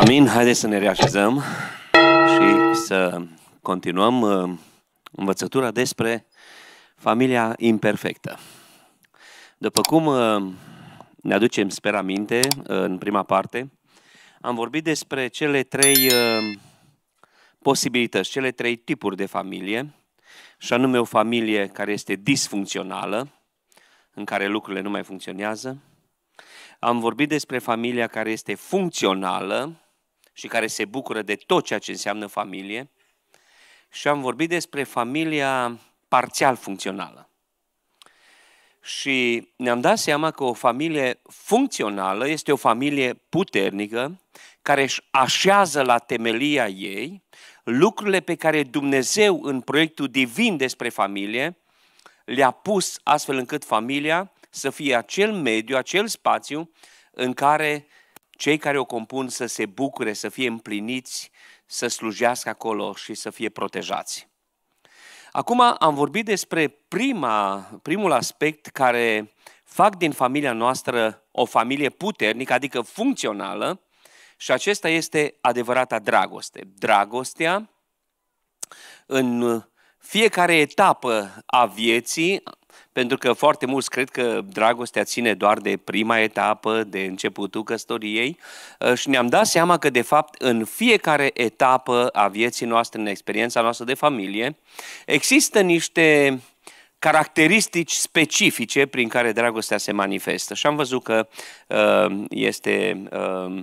Amin, haideți să ne reașezăm și să continuăm uh, învățătura despre familia imperfectă. După cum uh, ne aducem, sper, aminte, uh, în prima parte, am vorbit despre cele trei posibilități, cele trei tipuri de familie, și anume o familie care este disfuncțională, în care lucrurile nu mai funcționează. Am vorbit despre familia care este funcțională, și care se bucură de tot ceea ce înseamnă familie. Și am vorbit despre familia parțial funcțională. Și ne-am dat seama că o familie funcțională este o familie puternică care își așează la temelia ei lucrurile pe care Dumnezeu în proiectul divin despre familie le-a pus astfel încât familia să fie acel mediu, acel spațiu în care cei care o compun să se bucure, să fie împliniți, să slujească acolo și să fie protejați. Acum am vorbit despre prima, primul aspect care fac din familia noastră o familie puternică, adică funcțională, și acesta este adevărata dragoste. Dragostea în fiecare etapă a vieții pentru că foarte mulți cred că dragostea ține doar de prima etapă, de începutul căsătoriei uh, și ne-am dat seama că, de fapt, în fiecare etapă a vieții noastre, în experiența noastră de familie, există niște caracteristici specifice prin care dragostea se manifestă. Și am văzut că uh, este uh,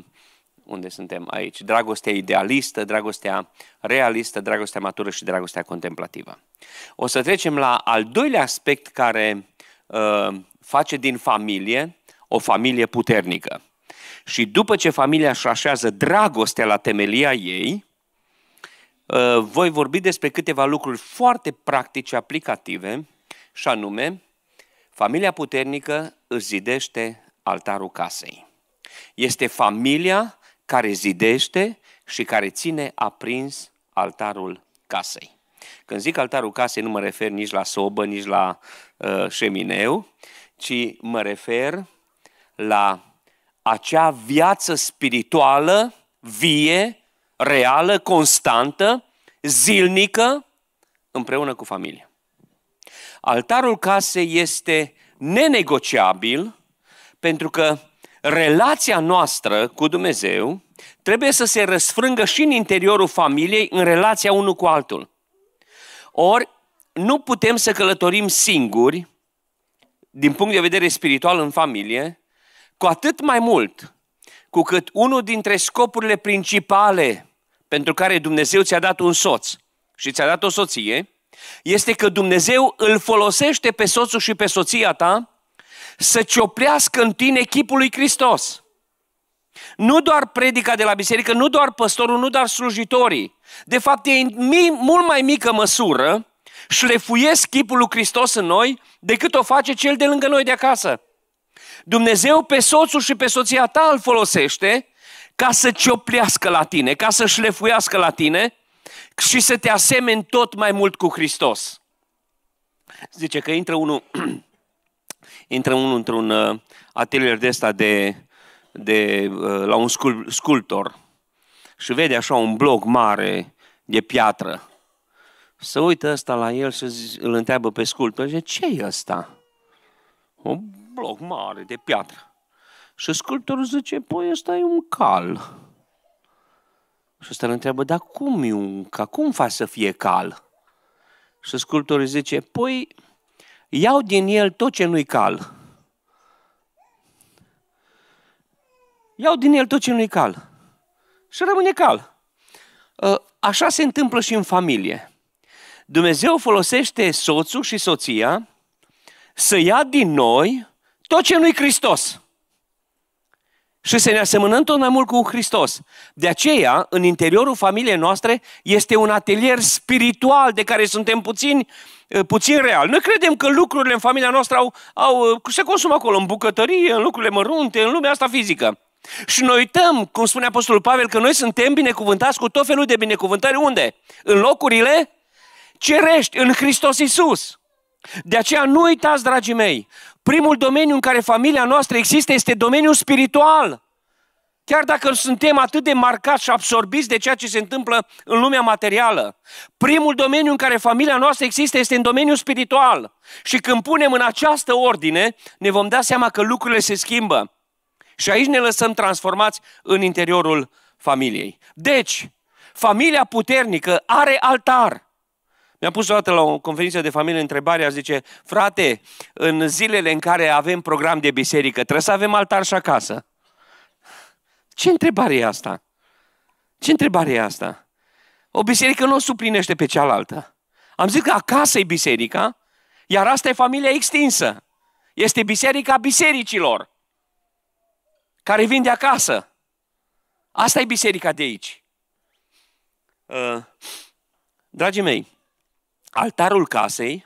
unde suntem aici. Dragostea idealistă, dragostea realistă, dragostea matură și dragostea contemplativă. O să trecem la al doilea aspect care uh, face din familie o familie puternică. Și după ce familia își așează dragostea la temelia ei, uh, voi vorbi despre câteva lucruri foarte practice, aplicative, și anume, familia puternică îți zidește altarul casei. Este familia care zidește și care ține aprins altarul casei. Când zic altarul casei, nu mă refer nici la sobă, nici la uh, șemineu, ci mă refer la acea viață spirituală vie, reală, constantă, zilnică, împreună cu familia. Altarul casei este nenegociabil pentru că relația noastră cu Dumnezeu trebuie să se răsfrângă și în interiorul familiei, în relația unul cu altul. Ori, nu putem să călătorim singuri, din punct de vedere spiritual în familie, cu atât mai mult cu cât unul dintre scopurile principale pentru care Dumnezeu ți-a dat un soț și ți-a dat o soție, este că Dumnezeu îl folosește pe soțul și pe soția ta să cioplească în tine chipul lui Hristos. Nu doar predica de la biserică, nu doar păstorul, nu doar slujitorii. De fapt, ei în mult mai mică măsură șlefuiesc chipul lui Hristos în noi decât o face cel de lângă noi de acasă. Dumnezeu pe soțul și pe soția ta îl folosește ca să cioplească la tine, ca să șlefuiască la tine și să te asemeni tot mai mult cu Hristos. Zice că intră unul intră unul într-un uh, atelier de ăsta de, de, uh, la un sculptor și vede așa un bloc mare de piatră. Să uită ăsta la el și îl întreabă pe sculptor, zice, ce e ăsta? Un bloc mare de piatră. Și sculptorul zice, păi ăsta e un cal. Și ăsta îl întreabă, dar cum e un cal? Cum face să fie cal? Și sculptorul zice, păi iau din el tot ce nu-i cal. Iau din el tot ce nu-i cal. Și rămâne cal. Ă, așa se întâmplă și în familie. Dumnezeu folosește soțul și soția să ia din noi tot ce nu-i Hristos. Și să ne asemănăm tot mai mult cu Hristos. De aceea, în interiorul familiei noastre, este un atelier spiritual de care suntem puțini uh, puțin real. Noi credem că lucrurile în familia noastră au, au, se consumă acolo, în bucătărie, în lucrurile mărunte, în lumea asta fizică. Și noi uităm, cum spune Apostolul Pavel, că noi suntem binecuvântați cu tot felul de binecuvântări. Unde? În locurile cerești, în Hristos Isus. De aceea nu uitați, dragii mei, primul domeniu în care familia noastră există este domeniul spiritual. Chiar dacă suntem atât de marcați și absorbiți de ceea ce se întâmplă în lumea materială, primul domeniu în care familia noastră există este în domeniul spiritual. Și când punem în această ordine, ne vom da seama că lucrurile se schimbă. Și aici ne lăsăm transformați în interiorul familiei. Deci, familia puternică are altar. Mi-am pus o dată la o conferință de familie întrebarea, zice, frate, în zilele în care avem program de biserică, trebuie să avem altar și acasă. Ce întrebare e asta? Ce întrebare e asta? O biserică nu o suplinește pe cealaltă. Am zis că acasă e biserica, iar asta e familia extinsă. Este biserica bisericilor care vin de acasă. Asta e biserica de aici. Uh, dragii mei, altarul casei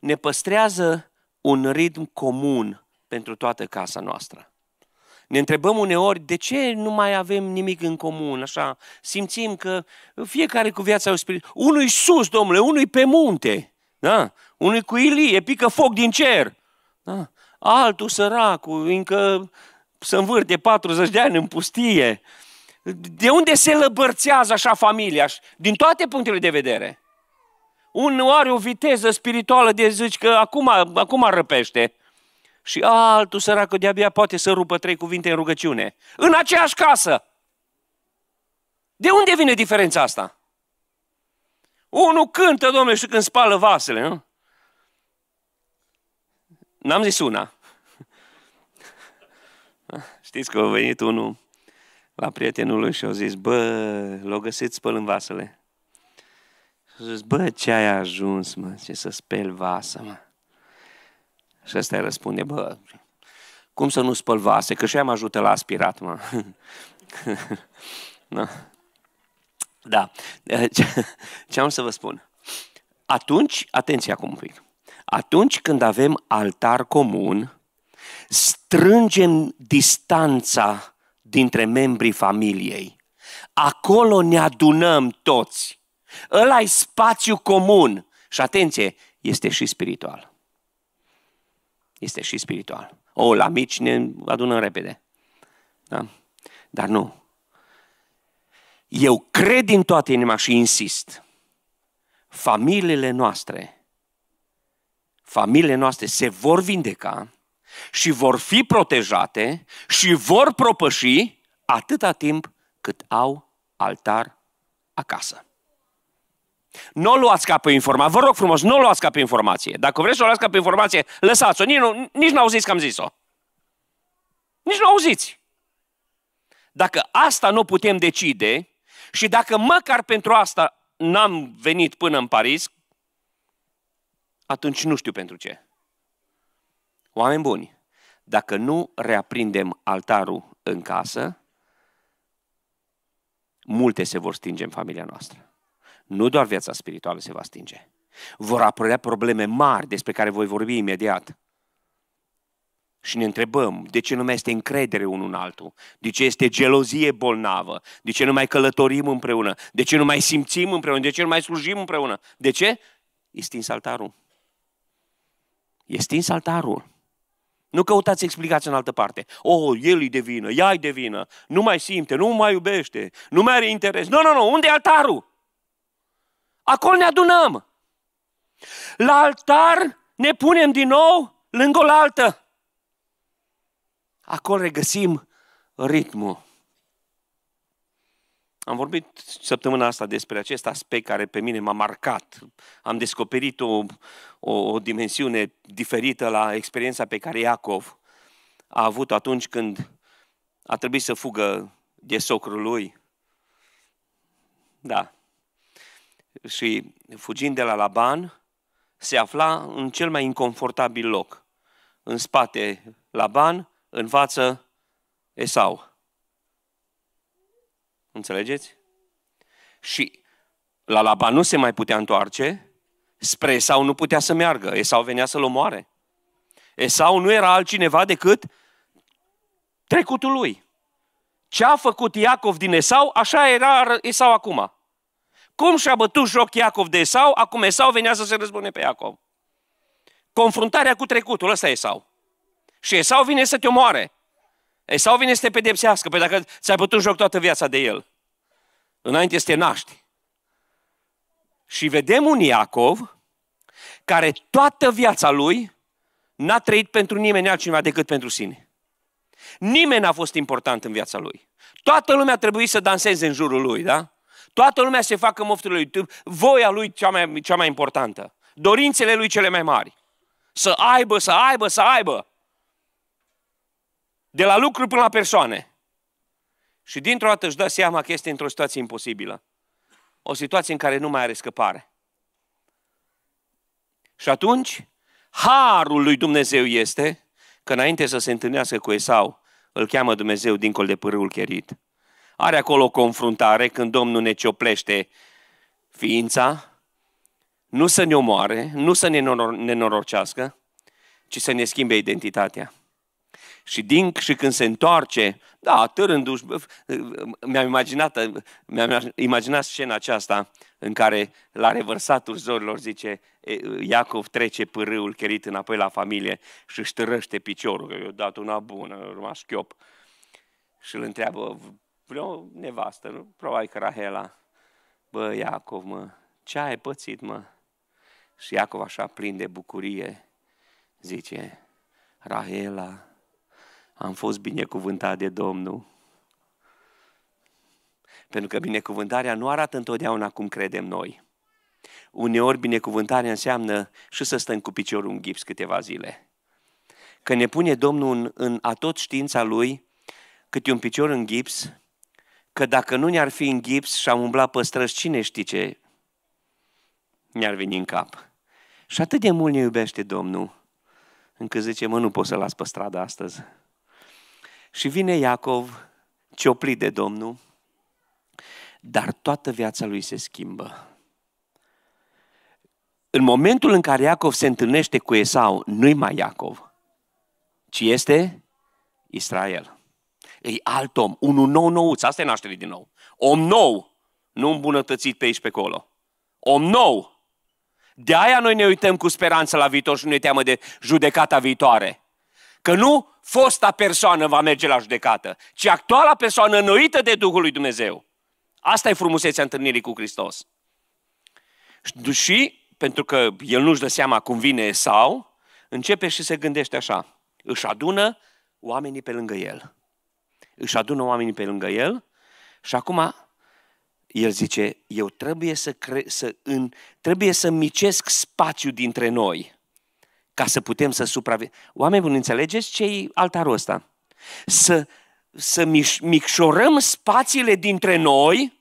ne păstrează un ritm comun pentru toată casa noastră. Ne întrebăm uneori de ce nu mai avem nimic în comun, așa. Simțim că fiecare cu viața lui Unul sus, domnule, unul pe munte, da? Unul cu Ilie, pică foc din cer, da? Altul săracul, încă să învârte 40 de ani în pustie. De unde se lăbărțează așa familia? Din toate punctele de vedere. Unul are o viteză spirituală de zici că acum, acum răpește și altul săracă de-abia poate să rupă trei cuvinte în rugăciune. În aceeași casă! De unde vine diferența asta? Unul cântă, domnule, și când spală vasele, nu? N-am zis una. Știți că a venit unul la prietenul lui și a zis, bă, l-a găsit spălând vasele. Și a zis, bă, ce ai ajuns, mă, ce să speli vasă, mă. Și ăsta îi răspunde, bă, cum să nu spăl vase, că și am ajută la aspirat, mă. no. Da. Eh, ce am să vă spun? Atunci, atenție acum un pic. Atunci când avem altar comun, strângem distanța dintre membrii familiei. Acolo ne adunăm toți. Ăla e spațiu comun. Și atenție, este și spiritual este și spiritual. O, la mici ne adunăm repede. Da? Dar nu. Eu cred din toată inima și insist. Familiile noastre, familiile noastre se vor vindeca și vor fi protejate și vor propăși atâta timp cât au altar acasă. Nu o luați ca pe informație. Vă rog frumos, nu o luați ca pe informație. Dacă vreți să o luați ca pe informație, lăsați-o. Nici nu, nici nu auziți că am zis-o. Nici nu auziți. Dacă asta nu putem decide și dacă măcar pentru asta n-am venit până în Paris, atunci nu știu pentru ce. Oameni buni, dacă nu reaprindem altarul în casă, multe se vor stinge în familia noastră nu doar viața spirituală se va stinge. Vor apărea probleme mari despre care voi vorbi imediat. Și ne întrebăm de ce nu mai este încredere unul în altul, de ce este gelozie bolnavă, de ce nu mai călătorim împreună, de ce nu mai simțim împreună, de ce nu mai slujim împreună. De ce? E stins altarul. E stins altarul. Nu căutați explicații în altă parte. Oh, el îi devină, ea îi devină, nu mai simte, nu mai iubește, nu mai are interes. Nu, nu, nu, unde e altarul? acolo ne adunăm. La altar ne punem din nou lângă o altă. Acolo regăsim ritmul. Am vorbit săptămâna asta despre acest aspect care pe mine m-a marcat. Am descoperit o, o, o dimensiune diferită la experiența pe care Iacov a avut atunci când a trebuit să fugă de socrul lui. Da, și fugind de la Laban, se afla în cel mai inconfortabil loc. În spate Laban, în față Esau. Înțelegeți? Și la Laban nu se mai putea întoarce, spre Esau nu putea să meargă, Esau venea să-l omoare. Esau nu era altcineva decât trecutul lui. Ce a făcut Iacov din Esau, așa era Esau acum. Cum și-a bătut joc Iacov de Esau, acum Esau venea să se răzbune pe Iacov. Confruntarea cu trecutul, ăsta e Esau. Și Esau vine să te omoare. Esau vine să te pedepsească, pe păi dacă ți-ai bătut joc toată viața de el. Înainte să te naști. Și vedem un Iacov care toată viața lui n-a trăit pentru nimeni altcineva decât pentru sine. Nimeni n-a fost important în viața lui. Toată lumea a trebuit să danseze în jurul lui, da? Toată lumea se facă mofturile lui, voia lui cea mai, cea mai importantă, dorințele lui cele mai mari. Să aibă, să aibă, să aibă. De la lucru până la persoane. Și dintr-o dată își dă seama că este într-o situație imposibilă. O situație în care nu mai are scăpare. Și atunci, harul lui Dumnezeu este că înainte să se întâlnească cu Esau, îl cheamă Dumnezeu dincolo de pârâul cherit. Are acolo o confruntare când Domnul ne cioplește ființa, nu să ne omoare, nu să ne nenorocească, ci să ne schimbe identitatea. Și din și când se întoarce, da, târându-și, mi-am imaginat, mi-am imaginat scena aceasta în care la revărsatul zorilor zice Iacov trece pârâul cherit înapoi la familie și își târăște piciorul, că i-a dat una bună, a rămas șchiop. Și îl întreabă, vreo nevastă, nu? Probabil că Rahela. Bă, Iacov, mă, ce ai pățit, mă? Și Iacov așa plin de bucurie zice, Rahela, am fost binecuvântat de Domnul. Pentru că binecuvântarea nu arată întotdeauna cum credem noi. Uneori binecuvântarea înseamnă și să stăm cu piciorul în gips câteva zile. Că ne pune Domnul în, în atot știința Lui cât un picior în gips Că dacă nu ne-ar fi în gips și am umblat pe străzi, cine știe ce ne-ar veni în cap. Și atât de mult ne iubește Domnul, încât zice, mă, nu pot să las pe stradă astăzi. Și vine Iacov, cioplit de Domnul, dar toată viața lui se schimbă. În momentul în care Iacov se întâlnește cu Esau, nu-i mai Iacov, ci este Israel e alt om, unul nou nouț, asta e naștere din nou. Om nou, nu îmbunătățit pe aici pe acolo. Om nou. De aia noi ne uităm cu speranță la viitor și nu ne teamă de judecata viitoare. Că nu fosta persoană va merge la judecată, ci actuala persoană înnoită de Duhul lui Dumnezeu. Asta e frumusețea întâlnirii cu Hristos. Și, pentru că el nu-și dă seama cum vine sau, începe și se gândește așa. Își adună oamenii pe lângă el își adună oamenii pe lângă el și acum el zice, eu trebuie să, cre- să în, trebuie să micesc spațiu dintre noi ca să putem să supraviețuim. Oameni buni, înțelegeți ce e altarul ăsta? Să, să miș- micșorăm spațiile dintre noi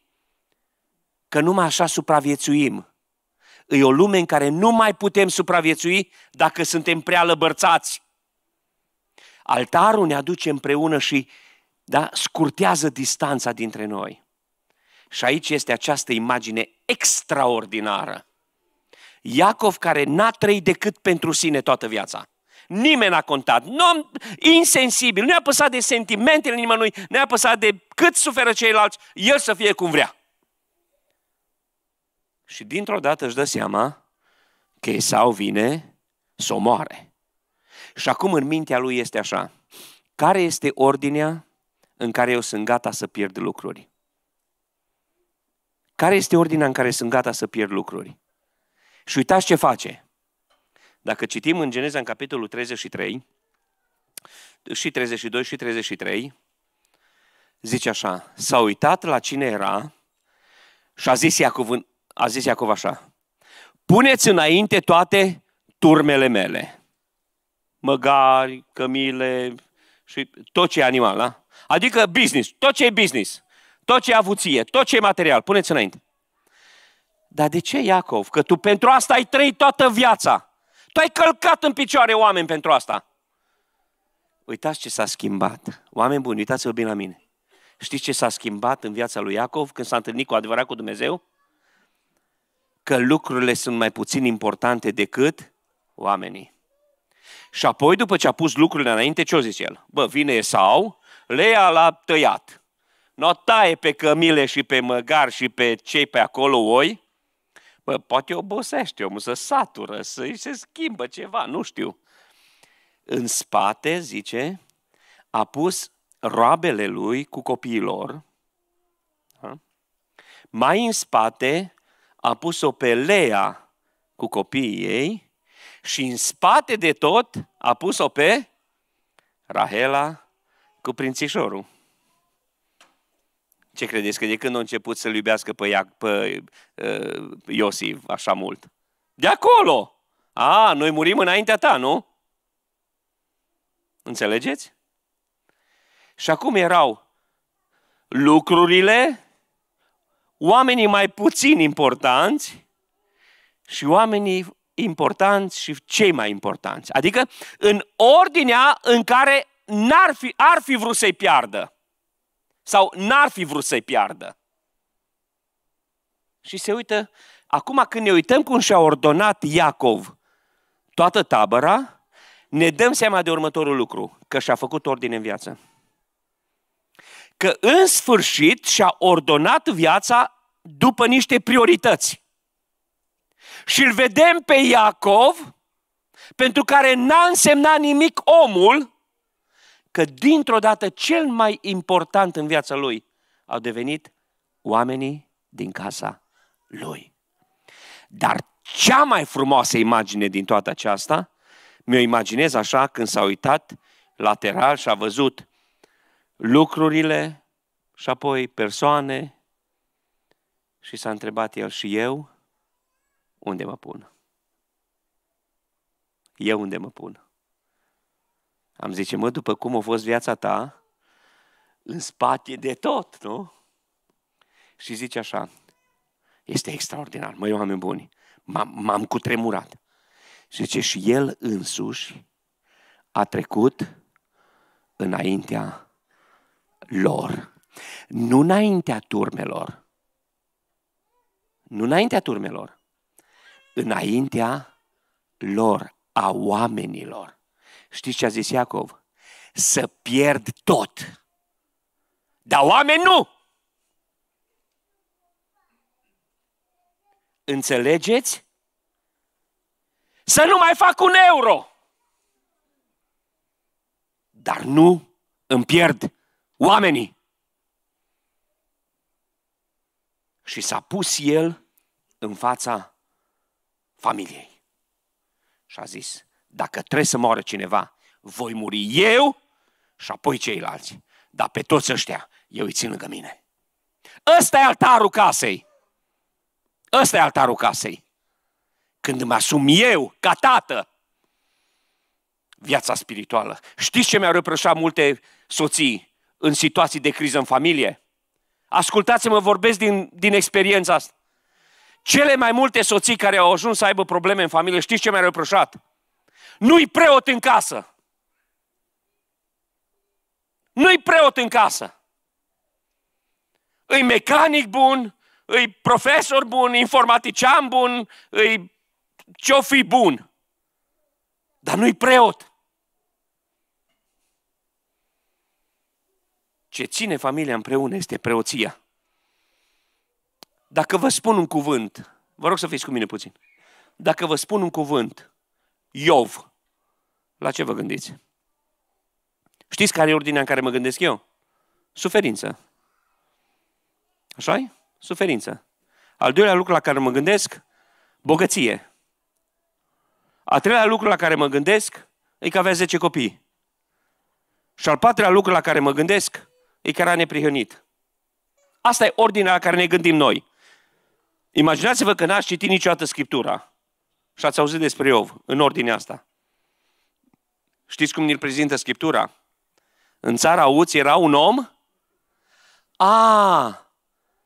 că numai așa supraviețuim. E o lume în care nu mai putem supraviețui dacă suntem prea lăbărțați. Altarul ne aduce împreună și da, scurtează distanța dintre noi. Și aici este această imagine extraordinară. Iacov care n-a trăit decât pentru sine toată viața. Nimeni n-a contat, nu am, insensibil, nu i-a păsat de sentimentele nimănui, nu i-a păsat de cât suferă ceilalți, el să fie cum vrea. Și dintr-o dată își dă seama că sau vine să o moare. Și acum în mintea lui este așa, care este ordinea în care eu sunt gata să pierd lucruri? Care este ordinea în care sunt gata să pierd lucruri? Și uitați ce face. Dacă citim în Geneza, în capitolul 33, și 32 și 33, zice așa, s-a uitat la cine era și a zis Iacov, a zis Iacov așa, puneți înainte toate turmele mele, măgari, cămile și tot ce e animal, da? Adică business, tot ce e business, tot ce e avuție, tot ce e material, puneți înainte. Dar de ce, Iacov? Că tu pentru asta ai trăit toată viața. Tu ai călcat în picioare oameni pentru asta. Uitați ce s-a schimbat. Oameni buni, uitați-vă bine la mine. Știți ce s-a schimbat în viața lui Iacov când s-a întâlnit cu adevărat cu Dumnezeu? Că lucrurile sunt mai puțin importante decât oamenii. Și apoi, după ce a pus lucrurile înainte, ce o zice el? Bă, vine sau Lea l-a tăiat. N-o taie pe cămile și pe măgar și pe cei pe acolo oi. Bă, poate obosește omul, să satură, să se schimbă ceva, nu știu. În spate, zice, a pus roabele lui cu copiilor. Mai în spate a pus-o pe Lea cu copiii ei și în spate de tot a pus-o pe Rahela cu prințișorul. Ce credeți că de când a început să-l iubească pe, Ia, pe uh, Iosif așa mult? De acolo! A, noi murim înaintea ta, nu? Înțelegeți? Și acum erau lucrurile, oamenii mai puțin importanți și oamenii importanți și cei mai importanți. Adică în ordinea în care n-ar fi, ar fi vrut să-i piardă. Sau n-ar fi vrut să-i piardă. Și se uită, acum când ne uităm cum și-a ordonat Iacov toată tabăra, ne dăm seama de următorul lucru, că și-a făcut ordine în viață. Că în sfârșit și-a ordonat viața după niște priorități. Și îl vedem pe Iacov, pentru care n-a însemnat nimic omul, că dintr-o dată cel mai important în viața lui au devenit oamenii din casa lui. Dar cea mai frumoasă imagine din toată aceasta, mi-o imaginez așa când s-a uitat lateral și a văzut lucrurile și apoi persoane și s-a întrebat el și eu unde mă pun. Eu unde mă pun. Am zice, mă, după cum a fost viața ta, în spate de tot, nu? Și zice așa, este extraordinar, măi oameni buni, m-am, m-am cutremurat. Și zice, și el însuși a trecut înaintea lor. Nu înaintea turmelor. Nu înaintea turmelor. Înaintea lor, a oamenilor. Știți ce a zis Iacov? Să pierd tot. Dar oameni nu! Înțelegeți? Să nu mai fac un euro. Dar nu îmi pierd oamenii. Și s-a pus el în fața familiei. Și a zis, dacă trebuie să moară cineva, voi muri eu și apoi ceilalți. Dar pe toți ăștia eu îi țin lângă mine. Ăsta e altarul casei. Ăsta e altarul casei. Când îmi asum eu, ca tată, viața spirituală. Știți ce mi-au reproșat multe soții în situații de criză în familie? Ascultați-mă, vorbesc din, din experiența asta. Cele mai multe soții care au ajuns să aibă probleme în familie, știți ce mi-au reproșat? Nu-i preot în casă. Nu-i preot în casă. Îi mecanic bun, îi profesor bun, informatician bun, îi ce-o fi bun. Dar nu-i preot. Ce ține familia împreună este preoția. Dacă vă spun un cuvânt, vă rog să fiți cu mine puțin. Dacă vă spun un cuvânt Iov. La ce vă gândiți? Știți care e ordinea în care mă gândesc eu? Suferință. așa e? Suferință. Al doilea lucru la care mă gândesc, bogăție. Al treilea lucru la care mă gândesc, e că avea 10 copii. Și al patrulea lucru la care mă gândesc, e că era neprihănit. Asta e ordinea la care ne gândim noi. Imaginați-vă că n-ați citit niciodată Scriptura. Și ați auzit despre Iov, în ordinea asta. Știți cum ne prezintă Scriptura? În țara Uți era un om? A,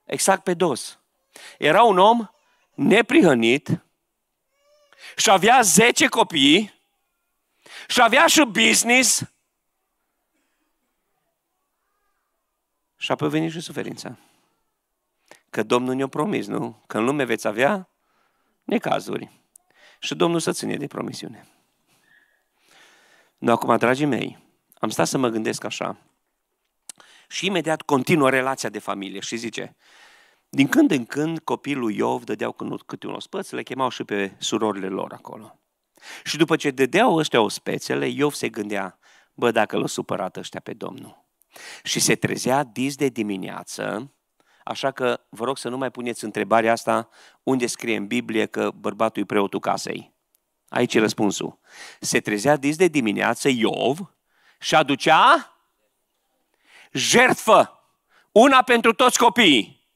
exact pe dos. Era un om neprihănit și avea 10 copii și avea și business și apoi venit și suferința. Că Domnul ne-a promis, nu? Că în lume veți avea necazuri. Și Domnul să ține de promisiune. Nu acum, dragii mei, am stat să mă gândesc așa și imediat continuă relația de familie și zice, din când în când copilul Iov dădeau câte un ospăț, le chemau și pe surorile lor acolo. Și după ce dădeau ăștia ospețele, Iov se gândea, bă, dacă l-au supărat ăștia pe Domnul. Și se trezea dis de dimineață Așa că vă rog să nu mai puneți întrebarea asta unde scrie în Biblie că bărbatul e preotul casei. Aici e mhm. răspunsul. Se trezea dis de dimineață Iov și aducea jertfă. Una pentru toți copiii.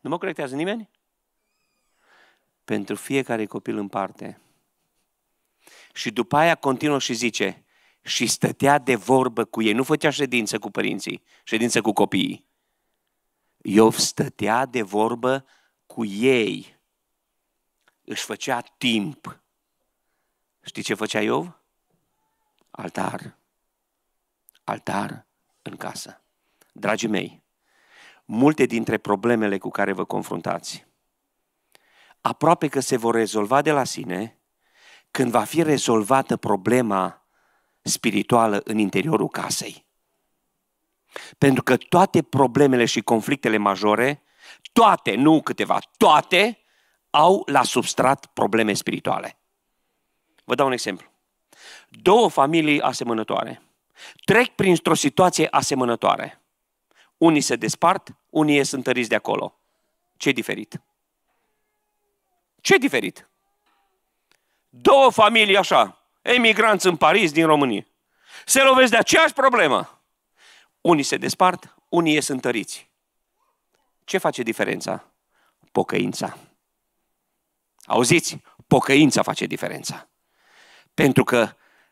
Nu mă corectează nimeni? Pentru fiecare copil în parte. Și după aia continuă și zice, și stătea de vorbă cu ei. Nu făcea ședință cu părinții, ședință cu copiii. Iov stătea de vorbă cu ei. Își făcea timp. Știi ce făcea Iov? Altar. Altar în casă. Dragii mei, multe dintre problemele cu care vă confruntați aproape că se vor rezolva de la sine când va fi rezolvată problema spirituală în interiorul casei. Pentru că toate problemele și conflictele majore, toate, nu câteva, toate, au la substrat probleme spirituale. Vă dau un exemplu. Două familii asemănătoare trec printr-o situație asemănătoare. Unii se despart, unii sunt întăriți de acolo. ce diferit? ce diferit? Două familii așa, emigranți în Paris din România. Se lovesc de aceeași problemă. Unii se despart, unii ies întăriți. Ce face diferența? Pocăința. Auziți? Pocăința face diferența. Pentru că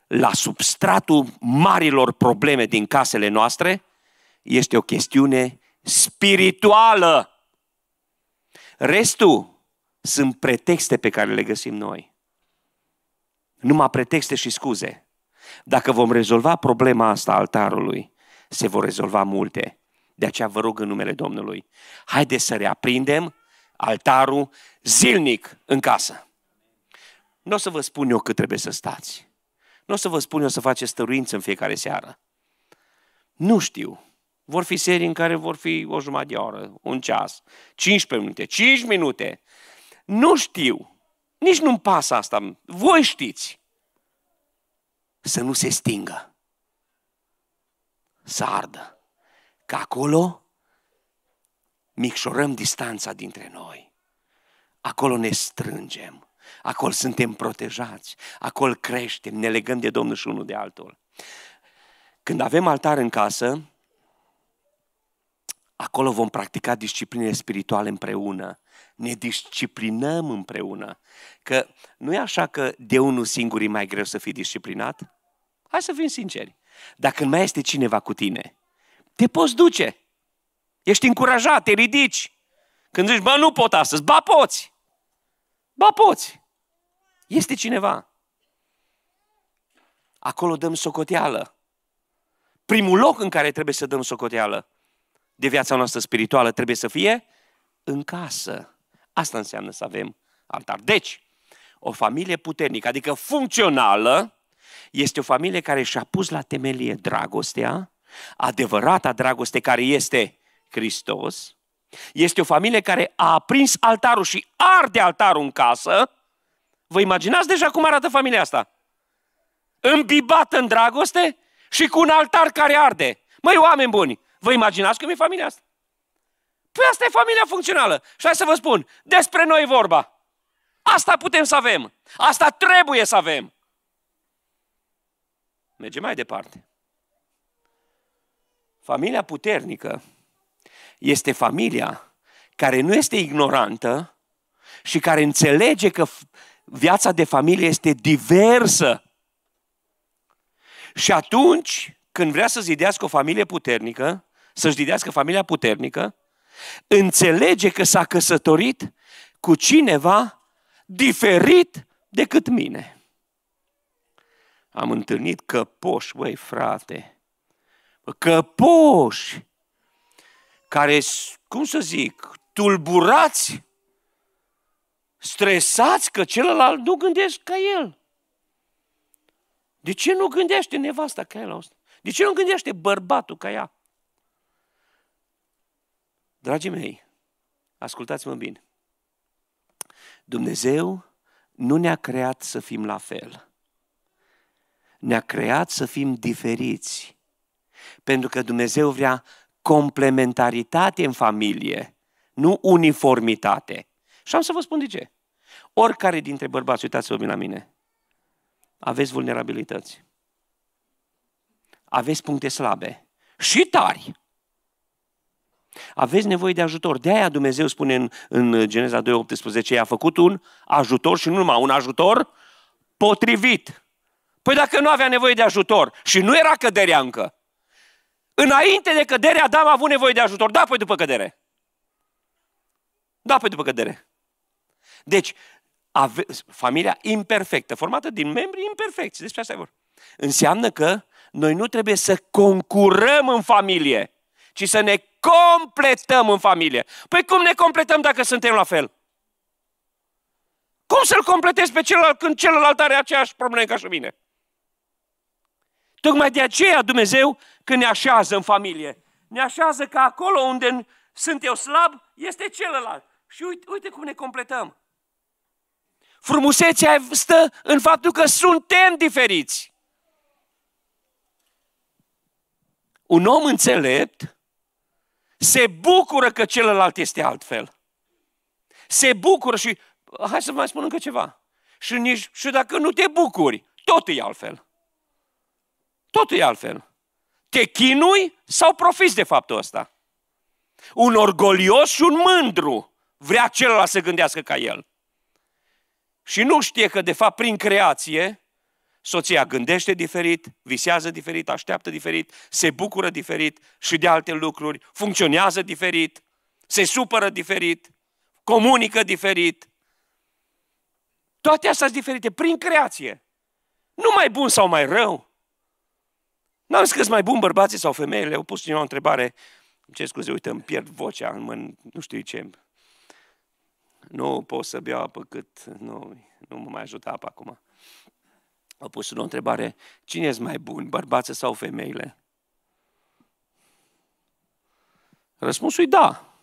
la substratul marilor probleme din casele noastre este o chestiune spirituală. Restul sunt pretexte pe care le găsim noi numai pretexte și scuze. Dacă vom rezolva problema asta altarului, se vor rezolva multe. De aceea vă rog în numele Domnului, haideți să reaprindem altarul zilnic în casă. Nu o să vă spun eu cât trebuie să stați. Nu o să vă spun eu să faceți stăruință în fiecare seară. Nu știu. Vor fi serii în care vor fi o jumătate de oră, un ceas, 15 minute, 5 minute. Nu știu. Nici nu-mi pasă asta. Voi știți. Să nu se stingă. Să ardă. Că acolo micșorăm distanța dintre noi. Acolo ne strângem. Acolo suntem protejați. Acolo creștem. Ne legăm de Domnul și unul de altul. Când avem altar în casă, Acolo vom practica discipline spirituale împreună. Ne disciplinăm împreună. Că nu e așa că de unul singur e mai greu să fii disciplinat? Hai să fim sinceri. Dacă mai este cineva cu tine, te poți duce. Ești încurajat, te ridici. Când zici, bă, nu pot astăzi, ba poți. Ba poți. Este cineva. Acolo dăm socoteală. Primul loc în care trebuie să dăm socoteală de viața noastră spirituală trebuie să fie în casă. Asta înseamnă să avem altar. Deci, o familie puternică, adică funcțională, este o familie care și-a pus la temelie dragostea, adevărata dragoste care este Hristos, este o familie care a aprins altarul și arde altarul în casă. Vă imaginați deja cum arată familia asta? Îmbibată în dragoste și cu un altar care arde. Măi, oameni buni, Vă imaginați cum e familia asta? Păi asta e familia funcțională. Și hai să vă spun, despre noi e vorba. Asta putem să avem. Asta trebuie să avem. Mergem mai departe. Familia puternică este familia care nu este ignorantă și care înțelege că viața de familie este diversă. Și atunci, când vrea să zidească o familie puternică, să-și didească familia puternică, înțelege că s-a căsătorit cu cineva diferit decât mine. Am întâlnit căpoși, băi frate, căpoși, care, cum să zic, tulburați, stresați că celălalt nu gândește ca el. De ce nu gândește nevasta ca el? De ce nu gândește bărbatul ca ea? Dragii mei, ascultați-mă bine. Dumnezeu nu ne-a creat să fim la fel. Ne-a creat să fim diferiți. Pentru că Dumnezeu vrea complementaritate în familie, nu uniformitate. Și am să vă spun de ce. Oricare dintre bărbați, uitați-vă bine la mine, aveți vulnerabilități, aveți puncte slabe și tari. Aveți nevoie de ajutor. De aia Dumnezeu spune în, în Geneza 2.18, i-a făcut un ajutor și nu numai un ajutor potrivit. Păi dacă nu avea nevoie de ajutor și nu era căderea încă, înainte de cădere Adam a avut nevoie de ajutor. Da, păi după cădere. Da, păi după cădere. Deci, ave- familia imperfectă, formată din membri imperfecți, despre asta e vorba. Înseamnă că noi nu trebuie să concurăm în familie, ci să ne completăm în familie. Păi cum ne completăm dacă suntem la fel? Cum să-l completezi pe celălalt când celălalt are aceeași probleme ca și mine? Tocmai de aceea Dumnezeu, când ne așează în familie, ne așează că acolo unde sunt eu slab, este celălalt. Și uite, uite cum ne completăm. Frumusețea stă în faptul că suntem diferiți. Un om înțelept se bucură că celălalt este altfel. Se bucură și, hai să mai spun încă ceva, și, nici, și dacă nu te bucuri, tot e altfel. Tot e altfel. Te chinui sau profiți de faptul ăsta? Un orgolios și un mândru vrea celălalt să gândească ca el. Și nu știe că, de fapt, prin creație, Soția gândește diferit, visează diferit, așteaptă diferit, se bucură diferit și de alte lucruri, funcționează diferit, se supără diferit, comunică diferit. Toate astea sunt diferite prin creație. Nu mai bun sau mai rău. N-am scris mai bun bărbații sau femeile. Au pus cineva o întrebare. Ce scuze, uite, îmi pierd vocea, mă, nu știu ce. Nu pot să beau apă cât... Nu, nu mă mai ajută apa acum. Au pus o întrebare, cine e mai bun, bărbații sau femeile? Răspunsul e da.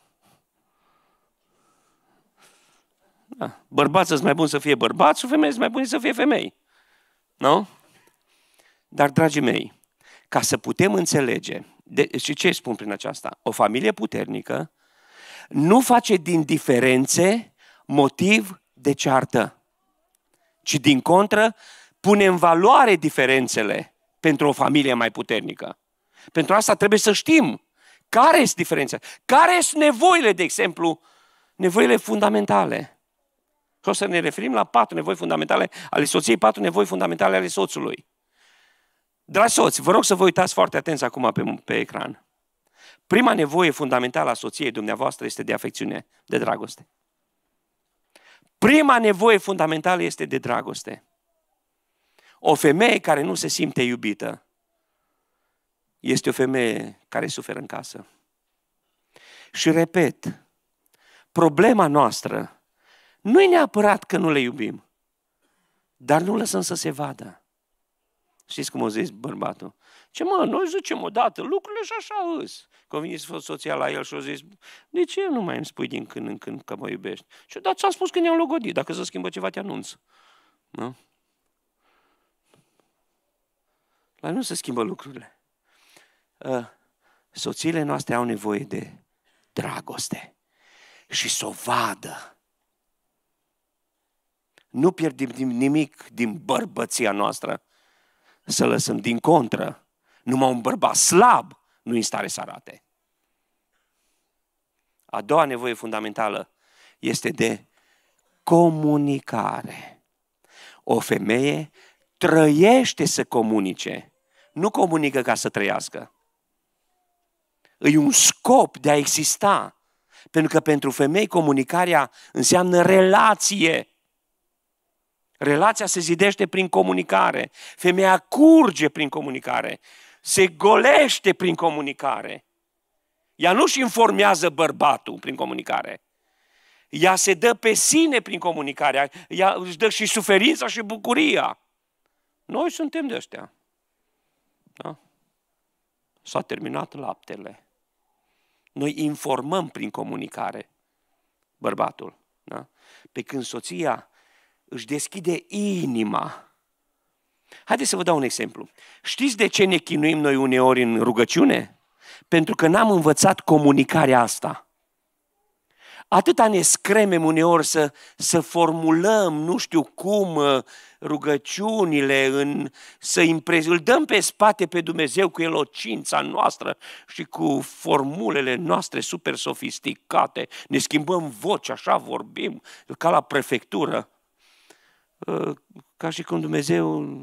da. Bărbații sunt mai buni să fie bărbați, femeile sunt mai bun să fie femei. Nu? Dar, dragii mei, ca să putem înțelege, de, și ce spun prin aceasta? O familie puternică nu face din diferențe motiv de ceartă, ci din contră pune în valoare diferențele pentru o familie mai puternică. Pentru asta trebuie să știm care sunt diferențele, care sunt nevoile, de exemplu, nevoile fundamentale. Și o să ne referim la patru nevoi fundamentale ale soției, patru nevoi fundamentale ale soțului. Dragi soți, vă rog să vă uitați foarte atenți acum pe, pe ecran. Prima nevoie fundamentală a soției dumneavoastră este de afecțiune, de dragoste. Prima nevoie fundamentală este de dragoste. O femeie care nu se simte iubită este o femeie care suferă în casă. Și repet, problema noastră nu e neapărat că nu le iubim, dar nu lăsăm să se vadă. Știți cum o zis bărbatul? Ce mă, noi zicem odată lucrurile și așa îs. Că a venit soția la el și a zis, de ce nu mai îmi spui din când în când că mă iubești? Și dar ți-am spus că ne-am logodit, dacă se schimbă ceva te anunț. Nu? La nu se schimbă lucrurile. Ă, soțiile noastre au nevoie de dragoste și să o vadă. Nu pierdem nimic din bărbăția noastră să lăsăm din contră. Numai un bărbat slab nu în stare să arate. A doua nevoie fundamentală este de comunicare. O femeie trăiește să comunice nu comunică ca să trăiască. E un scop de a exista. Pentru că pentru femei comunicarea înseamnă relație. Relația se zidește prin comunicare. Femeia curge prin comunicare. Se golește prin comunicare. Ea nu-și informează bărbatul prin comunicare. Ea se dă pe sine prin comunicare. Ea își dă și suferința și bucuria. Noi suntem de ăștia. Da? S-a terminat laptele. Noi informăm prin comunicare bărbatul. Da? Pe când soția își deschide inima. Haideți să vă dau un exemplu. Știți de ce ne chinuim noi uneori în rugăciune? Pentru că n-am învățat comunicarea asta. Atâta ne scremem uneori să, să formulăm, nu știu cum, rugăciunile, în să îl dăm pe spate pe Dumnezeu cu elocința noastră și cu formulele noastre super sofisticate. Ne schimbăm voce așa vorbim, ca la prefectură. Ă, ca și cum Dumnezeu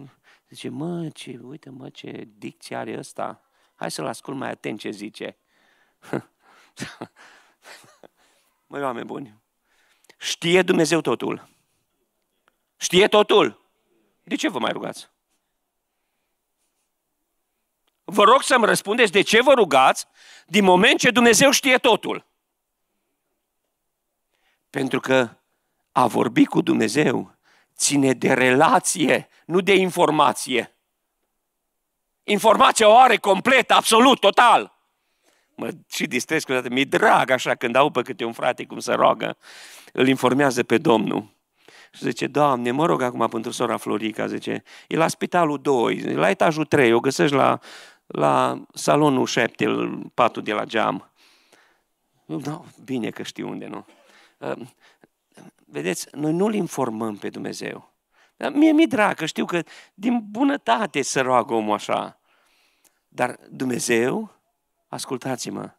zice, mă, ce, uite mă ce dicție are ăsta. Hai să-l ascult mai atent ce zice. Măi, oameni buni, știe Dumnezeu totul. Știe totul. De ce vă mai rugați? Vă rog să-mi răspundeți de ce vă rugați din moment ce Dumnezeu știe totul. Pentru că a vorbi cu Dumnezeu ține de relație, nu de informație. Informația o are complet, absolut, total. Mă și distrez câteodată, mi-e drag așa când au pe câte un frate cum se roagă, îl informează pe Domnul. Și zice, Doamne, mă rog acum pentru sora Florica, zice, e la spitalul 2, la etajul 3, o găsești la, la salonul 7, patul de la geam. No, bine că știu unde, nu? Ă, vedeți, noi nu-L informăm pe Dumnezeu. Dar mie mi-e drag, că știu că din bunătate să roagă omul așa. Dar Dumnezeu, ascultați-mă,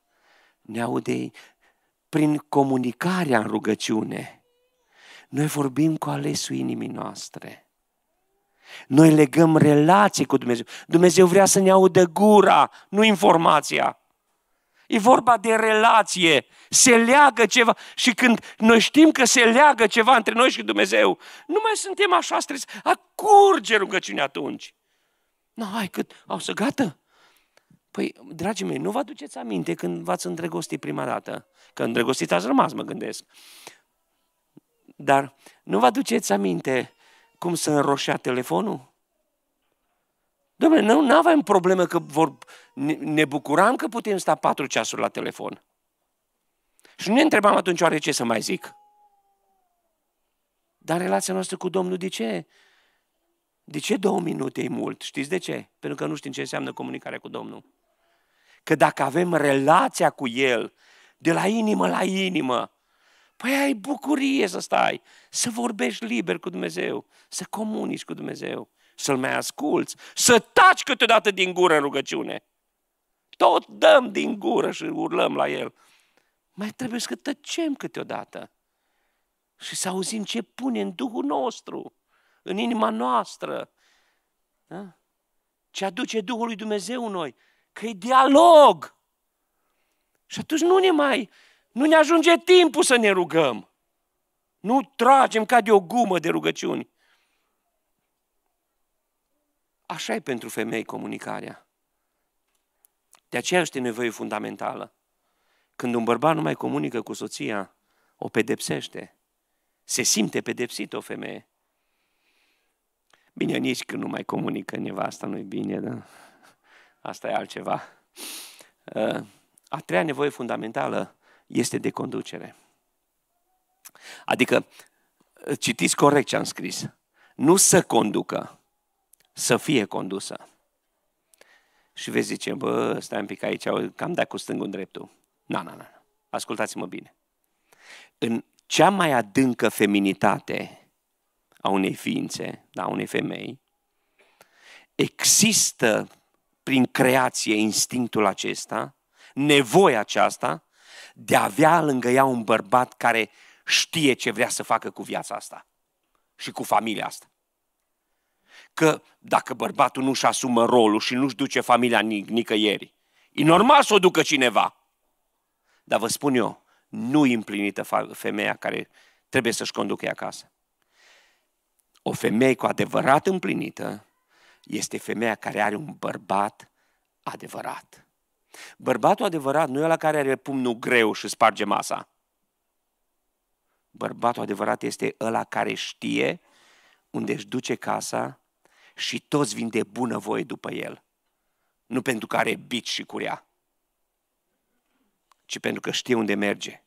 ne aude prin comunicarea în rugăciune – noi vorbim cu alesul inimii noastre. Noi legăm relații cu Dumnezeu. Dumnezeu vrea să ne audă gura, nu informația. E vorba de relație. Se leagă ceva. Și când noi știm că se leagă ceva între noi și Dumnezeu, nu mai suntem așa A curge rugăciunea atunci. Nu, hai, cât? Au să gata? Păi, dragii mei, nu vă aduceți aminte când v-ați îndrăgostit prima dată? Că îndrăgostit ați rămas, mă gândesc. Dar nu vă aduceți aminte cum se înroșea telefonul? Dom'le, nu, nu avem problemă că vor, ne, ne bucuram că putem sta patru ceasuri la telefon. Și nu ne întrebam atunci oare ce să mai zic. Dar relația noastră cu Domnul, de ce? De ce două minute e mult? Știți de ce? Pentru că nu știm ce înseamnă comunicarea cu Domnul. Că dacă avem relația cu El, de la inimă la inimă, Păi ai bucurie să stai, să vorbești liber cu Dumnezeu, să comunici cu Dumnezeu, să-L mai asculți, să taci câteodată din gură în rugăciune. Tot dăm din gură și urlăm la El. Mai trebuie să tăcem câteodată și să auzim ce pune în Duhul nostru, în inima noastră. Da? Ce aduce Duhul lui Dumnezeu în noi, că e dialog. Și atunci nu ne mai nu ne ajunge timpul să ne rugăm. Nu tragem ca de o gumă de rugăciuni. Așa e pentru femei comunicarea. De aceea este nevoie fundamentală. Când un bărbat nu mai comunică cu soția, o pedepsește. Se simte pedepsit o femeie. Bine, nici când nu mai comunică nevasta, nu-i bine, dar asta e altceva. A treia nevoie fundamentală este de conducere. Adică, citiți corect ce am scris. Nu să conducă, să fie condusă. Și vezi zice, bă, stai un pic aici, cam dat cu stângul în dreptul. Na, na, na, ascultați-mă bine. În cea mai adâncă feminitate a unei ființe, da, a unei femei, există prin creație instinctul acesta, nevoia aceasta de a avea lângă ea un bărbat care știe ce vrea să facă cu viața asta și cu familia asta. Că dacă bărbatul nu-și asumă rolul și nu-și duce familia nicăieri, e normal să o ducă cineva. Dar vă spun eu, nu împlinită femeia care trebuie să-și conducă ea acasă. O femeie cu adevărat împlinită este femeia care are un bărbat adevărat. Bărbatul adevărat nu e la care are pumnul greu și sparge masa. Bărbatul adevărat este ăla care știe unde își duce casa și toți vin de voie după el. Nu pentru că are bici și curea, ci pentru că știe unde merge.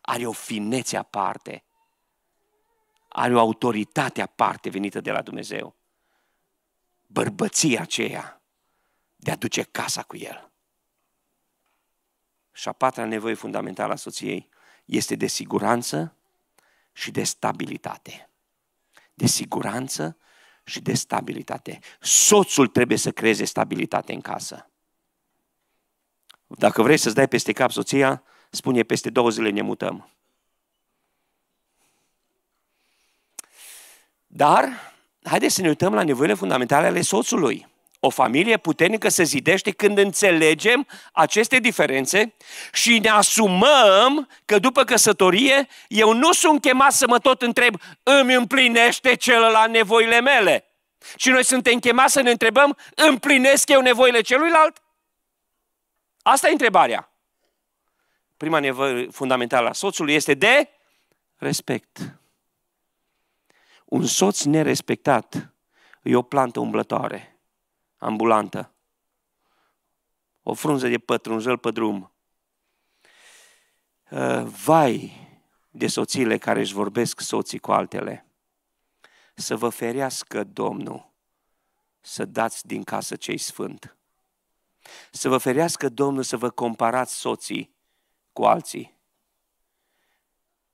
Are o finețe aparte. Are o autoritate aparte venită de la Dumnezeu. Bărbăția aceea de a duce casa cu el. Și a patra nevoie fundamentală a soției este de siguranță și de stabilitate. De siguranță și de stabilitate. Soțul trebuie să creeze stabilitate în casă. Dacă vrei să-ți dai peste cap soția, spune peste două zile ne mutăm. Dar, haideți să ne uităm la nevoile fundamentale ale soțului. O familie puternică se zidește când înțelegem aceste diferențe și ne asumăm că după căsătorie eu nu sunt chemat să mă tot întreb îmi împlinește celălalt nevoile mele. Și noi suntem chemați să ne întrebăm împlinesc eu nevoile celuilalt? Asta e întrebarea. Prima nevoie fundamentală a soțului este de respect. Un soț nerespectat e o plantă umblătoare ambulantă. O frunză de pătrunjel pe drum. Ă, vai de soțiile care își vorbesc soții cu altele. Să vă ferească Domnul să dați din casă cei sfânt. Să vă ferească Domnul să vă comparați soții cu alții.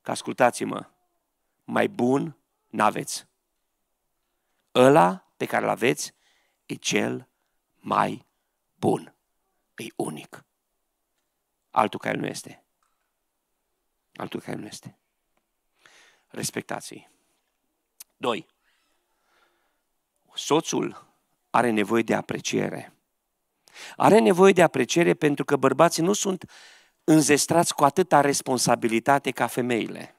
Că ascultați-mă, mai bun n-aveți. Ăla pe care l-aveți e cel mai bun. E unic. Altul care nu este. Altul care nu este. Respectați-i. Doi. Soțul are nevoie de apreciere. Are nevoie de apreciere pentru că bărbații nu sunt înzestrați cu atâta responsabilitate ca femeile.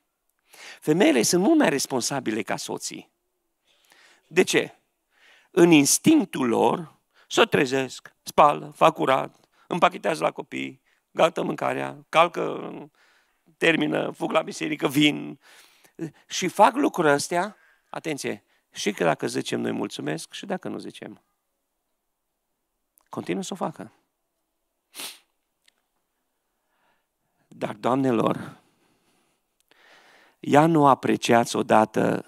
Femeile sunt mult mai responsabile ca soții. De ce? în instinctul lor, să o trezesc, spală, fac curat, împachetează la copii, gata mâncarea, calcă, termină, fug la biserică, vin. Și fac lucrurile astea, atenție, și că dacă zicem noi mulțumesc și dacă nu zicem. Continuă să o facă. Dar, doamnelor, ea nu apreciați odată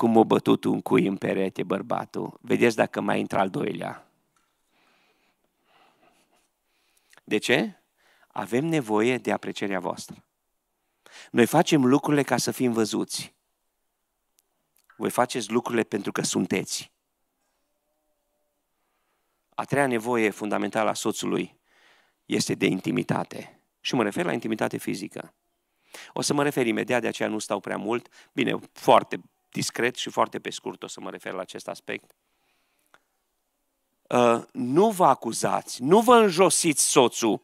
cum o bătut un cui în perete bărbatul. Vedeți dacă mai intră al doilea. De ce? Avem nevoie de aprecierea voastră. Noi facem lucrurile ca să fim văzuți. Voi faceți lucrurile pentru că sunteți. A treia nevoie fundamentală a soțului este de intimitate. Și mă refer la intimitate fizică. O să mă refer imediat, de aceea nu stau prea mult. Bine, foarte discret și foarte pe scurt o să mă refer la acest aspect. Uh, nu vă acuzați, nu vă înjosiți soțul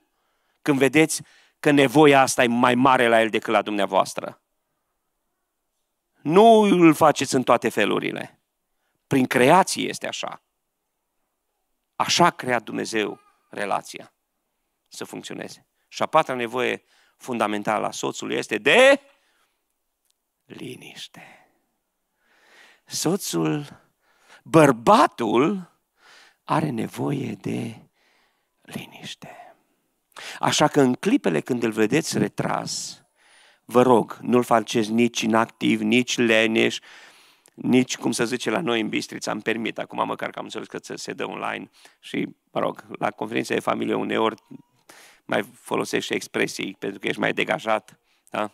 când vedeți că nevoia asta e mai mare la el decât la dumneavoastră. Nu îl faceți în toate felurile. Prin creație este așa. Așa a creat Dumnezeu relația să funcționeze. Și a patra nevoie fundamentală a soțului este de liniște soțul, bărbatul are nevoie de liniște. Așa că în clipele când îl vedeți retras, vă rog, nu-l faceți nici inactiv, nici leneș, nici, cum să zice la noi în Bistrița, am permit, acum măcar că am înțeles că se dă online și, mă rog, la conferința de familie uneori mai folosești expresii pentru că ești mai degajat, da?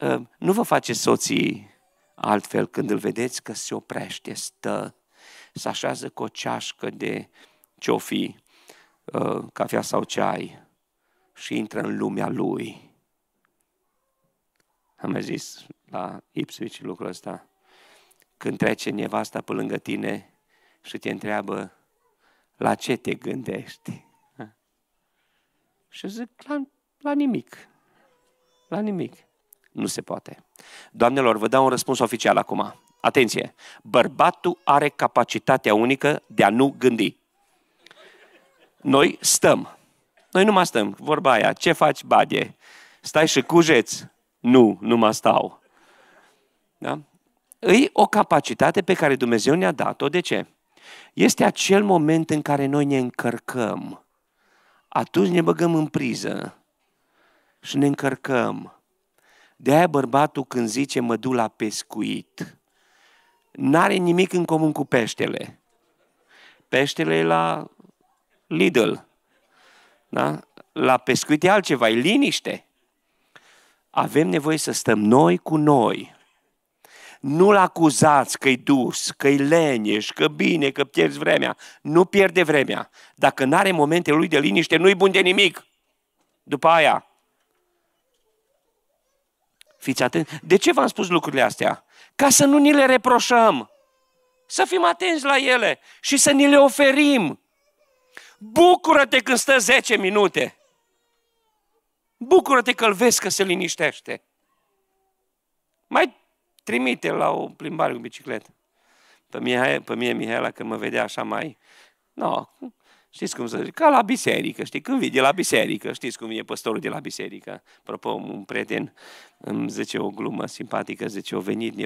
Ă, nu vă faceți soții altfel când îl vedeți că se oprește, stă, se așează cu o ceașcă de ce-o fi, uh, cafea sau ceai și intră în lumea lui. Am mai zis la Ipswich lucrul ăsta. Când trece nevasta pe lângă tine și te întreabă la ce te gândești? Și zic, la, la nimic. La nimic. Nu se poate. Doamnelor, vă dau un răspuns oficial acum. Atenție! Bărbatul are capacitatea unică de a nu gândi. Noi stăm. Noi nu mai stăm. Vorba aia. Ce faci, bade? Stai și cujeți. Nu, nu mă stau. Da? E o capacitate pe care Dumnezeu ne-a dat-o. De ce? Este acel moment în care noi ne încărcăm. Atunci ne băgăm în priză și ne încărcăm. De-aia bărbatul când zice mă duc la pescuit, n-are nimic în comun cu peștele. Peștele e la Lidl. Da? La pescuit e altceva, e liniște. Avem nevoie să stăm noi cu noi. Nu-l acuzați că-i dus, că-i leneș, că bine, că pierzi vremea. Nu pierde vremea. Dacă n-are momente lui de liniște, nu-i bun de nimic. După aia, Fiți atenți. De ce v-am spus lucrurile astea? Ca să nu ni le reproșăm. Să fim atenți la ele și să ni le oferim. Bucură-te când stă 10 minute. Bucură-te că îl vezi că se liniștește. Mai trimite la o plimbare cu bicicletă. Pe mine, pe mine Mihaela, când mă vedea așa mai... No, Știți cum să zic? Ca la biserică, știi? Când vii de la biserică, știți cum e păstorul de la biserică. Apropo, un prieten îmi zice o glumă simpatică, zice, o venit, ne,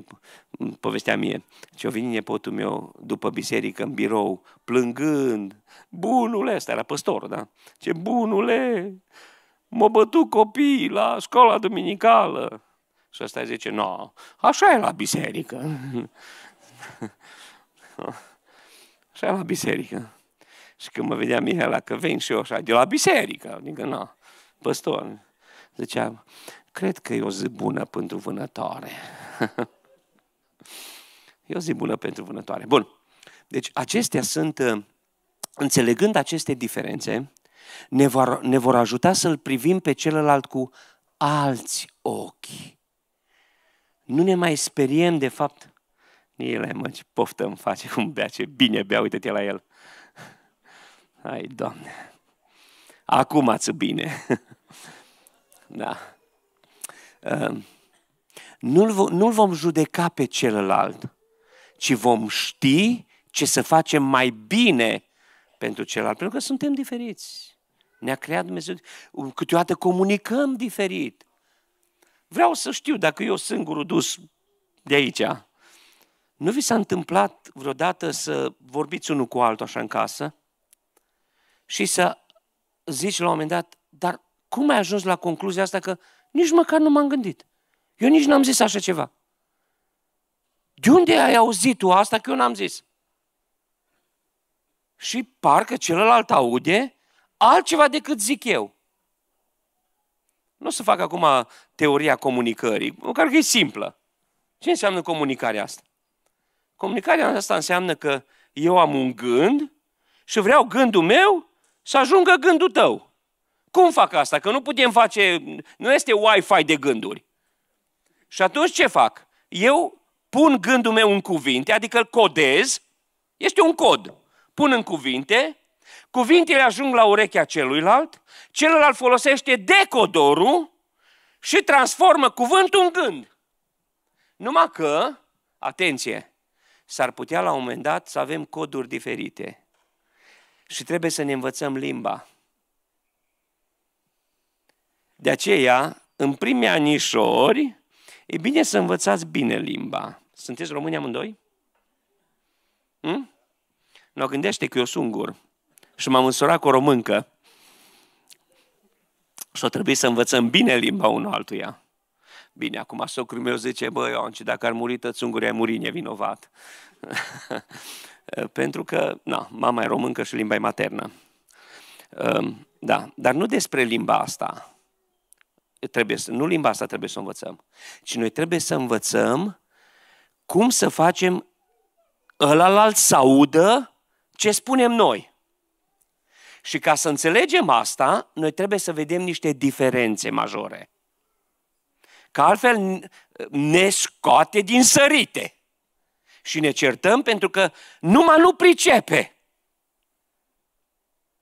povestea mie, ce o venit nepotul meu după biserică în birou, plângând, bunule, ăsta era păstor, da? Ce bunule, mă bătut copii la școala duminicală. Și ăsta zice, nu, așa e la biserică. așa e la biserică. Și când mă vedea Mihela că vin și eu așa, de la biserică, adică na, păstor, ziceam, cred că e o zi bună pentru vânătoare. e o zi bună pentru vânătoare. Bun. Deci acestea sunt, ă, înțelegând aceste diferențe, ne vor, ne vor ajuta să-l privim pe celălalt cu alți ochi. Nu ne mai speriem de fapt. Ele, mă, ce poftă îmi face cum bea, ce bine bea, uite-te la el. Hai, Doamne, acum ați bine. da. Ehm, nu-l, nu vom judeca pe celălalt, ci vom ști ce să facem mai bine pentru celălalt, pentru că suntem diferiți. Ne-a creat Dumnezeu. Câteodată comunicăm diferit. Vreau să știu dacă eu singurul dus de aici. Nu vi s-a întâmplat vreodată să vorbiți unul cu altul așa în casă? și să zici la un moment dat, dar cum ai ajuns la concluzia asta că nici măcar nu m-am gândit? Eu nici n-am zis așa ceva. De unde ai auzit tu asta că eu n-am zis? Și parcă celălalt aude altceva decât zic eu. Nu o să fac acum teoria comunicării, măcar că e simplă. Ce înseamnă comunicarea asta? Comunicarea asta înseamnă că eu am un gând și vreau gândul meu să ajungă gândul tău. Cum fac asta? Că nu putem face, nu este Wi-Fi de gânduri. Și atunci ce fac? Eu pun gândul meu în cuvinte, adică îl codez, este un cod. Pun în cuvinte, cuvintele ajung la urechea celuilalt, celălalt folosește decodorul și transformă cuvântul în gând. Numai că, atenție, s-ar putea la un moment dat să avem coduri diferite și trebuie să ne învățăm limba. De aceea, în primii anișori, e bine să învățați bine limba. Sunteți români amândoi? Hm? Nu, no, gândește că eu sungur și m-am însurat cu o româncă și o trebuie să învățăm bine limba unul altuia. Bine, acum socrul meu zice, băi, Ionci, dacă ar muri tățunguri, ai muri nevinovat. Pentru că, na, mama e româncă și limba e maternă. Ehm, da, dar nu despre limba asta. Trebuie să, nu limba asta trebuie să învățăm, ci noi trebuie să învățăm cum să facem ălalalt să audă ce spunem noi. Și ca să înțelegem asta, noi trebuie să vedem niște diferențe majore că altfel ne scoate din sărite. Și ne certăm pentru că numai nu pricepe.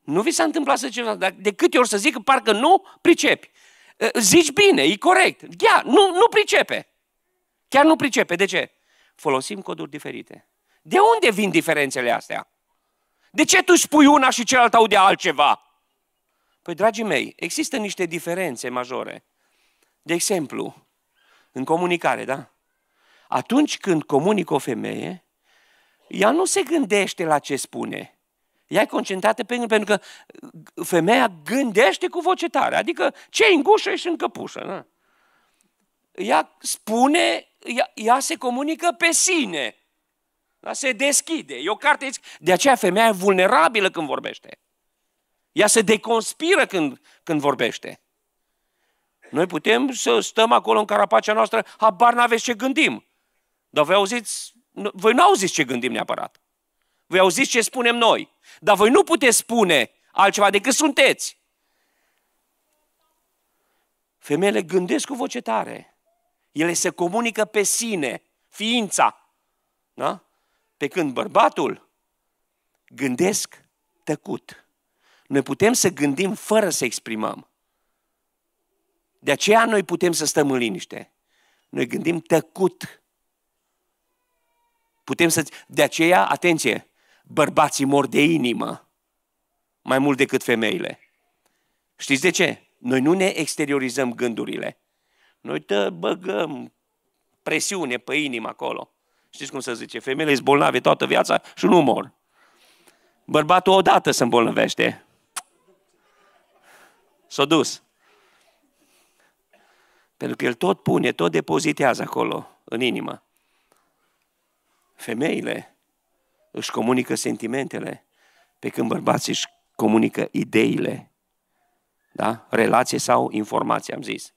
Nu vi s-a întâmplat să ceva, dar de câte ori să zic, că parcă nu pricepi. Zici bine, e corect. Ia, nu, nu pricepe. Chiar nu pricepe. De ce? Folosim coduri diferite. De unde vin diferențele astea? De ce tu spui una și celălalt aude altceva? Păi, dragii mei, există niște diferențe majore. De exemplu, în comunicare, da? Atunci când comunică o femeie, ea nu se gândește la ce spune. Ea e concentrată pe gând, pentru că femeia gândește cu voce tare. Adică ce în gușă și în căpușă. da. Ea spune, ea, ea se comunică pe sine. Da? Se deschide. E o carte. De aceea femeia e vulnerabilă când vorbește. Ea se deconspiră când, când vorbește. Noi putem să stăm acolo în carapacea noastră, habar n-aveți ce gândim. Dar voi auziți, voi nu auziți ce gândim neapărat. Voi auziți ce spunem noi. Dar voi nu puteți spune altceva decât sunteți. Femeile gândesc cu voce tare. Ele se comunică pe sine, ființa. Da? Pe când bărbatul gândesc tăcut. Noi putem să gândim fără să exprimăm. De aceea noi putem să stăm în liniște. Noi gândim tăcut. Putem să... De aceea, atenție, bărbații mor de inimă mai mult decât femeile. Știți de ce? Noi nu ne exteriorizăm gândurile. Noi te băgăm presiune pe inimă acolo. Știți cum să zice? Femeile sunt bolnave toată viața și nu mor. Bărbatul odată se îmbolnăvește. S-a dus. Pentru că el tot pune, tot depozitează acolo, în inimă. Femeile își comunică sentimentele, pe când bărbații își comunică ideile, da? relație sau informație, am zis.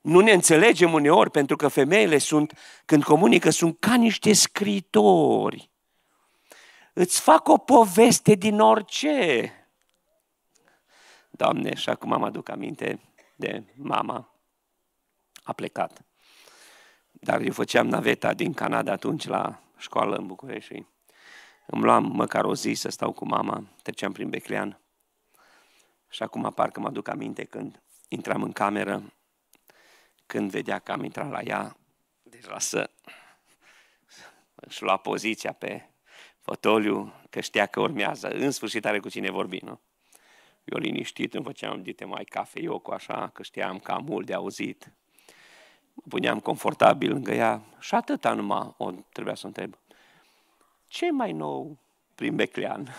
Nu ne înțelegem uneori, pentru că femeile sunt, când comunică, sunt ca niște scritori. Îți fac o poveste din orice. Doamne, și acum am aduc aminte de mama a plecat. Dar eu făceam naveta din Canada atunci la școală în București și îmi luam măcar o zi să stau cu mama, treceam prin Beclean. Și acum parcă mă aduc aminte când intram în cameră, când vedea că am intrat la ea, deja deci să își lua poziția pe fotoliu, că știa că urmează. În sfârșit are cu cine vorbi, nu? Eu liniștit îmi făceam dite mai cu așa, că știam că am mult de auzit. Mă puneam confortabil lângă ea și atâta numai o trebuia să întreb. Ce mai nou prin Beclean?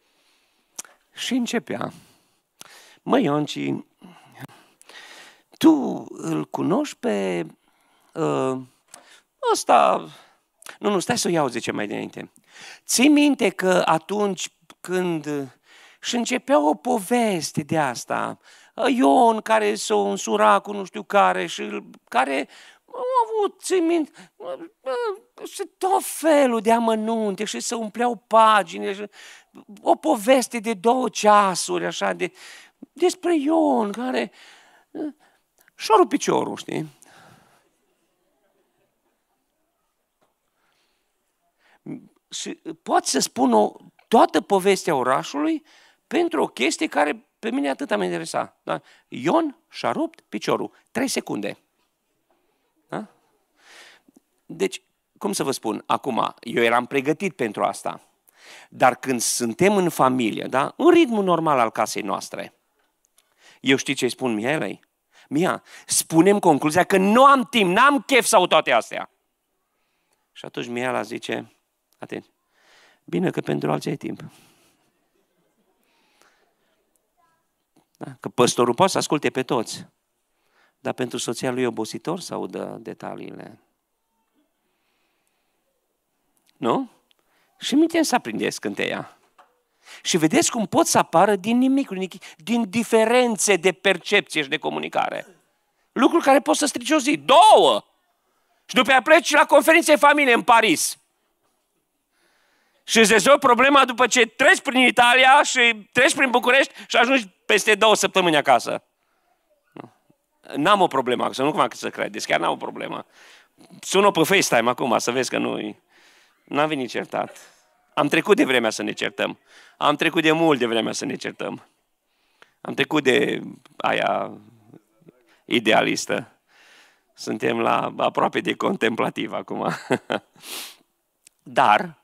și începea. Măi Ionci, tu îl cunoști pe uh, ăsta... Nu, nu, stai să o iau, zice mai dinainte. Ții minte că atunci când... Și începea o poveste de asta, Ion care s-a însurat cu nu știu care și care au avut, țin minte, și tot felul de amănunte și se umpleau pagine și o poveste de două ceasuri, așa, de, despre Ion care și-a rupt piciorul, știi? Și pot să spun o, toată povestea orașului pentru o chestie care pe mine atât am interesat. Da? Ion și-a rupt piciorul. Trei secunde. Da? Deci, cum să vă spun acum, eu eram pregătit pentru asta. Dar când suntem în familie, da? în ritmul normal al casei noastre, eu știi ce spun Mielei? Mia, spunem concluzia că nu am timp, n-am chef sau toate astea. Și atunci Miela zice, atent, bine că pentru alții ai timp. Da? Că păstorul poate să asculte pe toți, dar pentru soția lui e obositor să audă detaliile. Nu? Și minte să aprindeți scânteia. Și vedeți cum pot să apară din nimic, din diferențe de percepție și de comunicare. Lucruri care pot să strice o zi, două. Și după aia pleci la conferințe familie în Paris. Și îți rezolvi problema după ce treci prin Italia și treci prin București și ajungi peste două săptămâni acasă. N-am o problemă, să nu cum să credeți, chiar n-am o problemă. Sună pe FaceTime acum să vezi că nu N-am venit certat. Am trecut de vremea să ne certăm. Am trecut de mult de vremea să ne certăm. Am trecut de aia idealistă. Suntem la aproape de contemplativ acum. Dar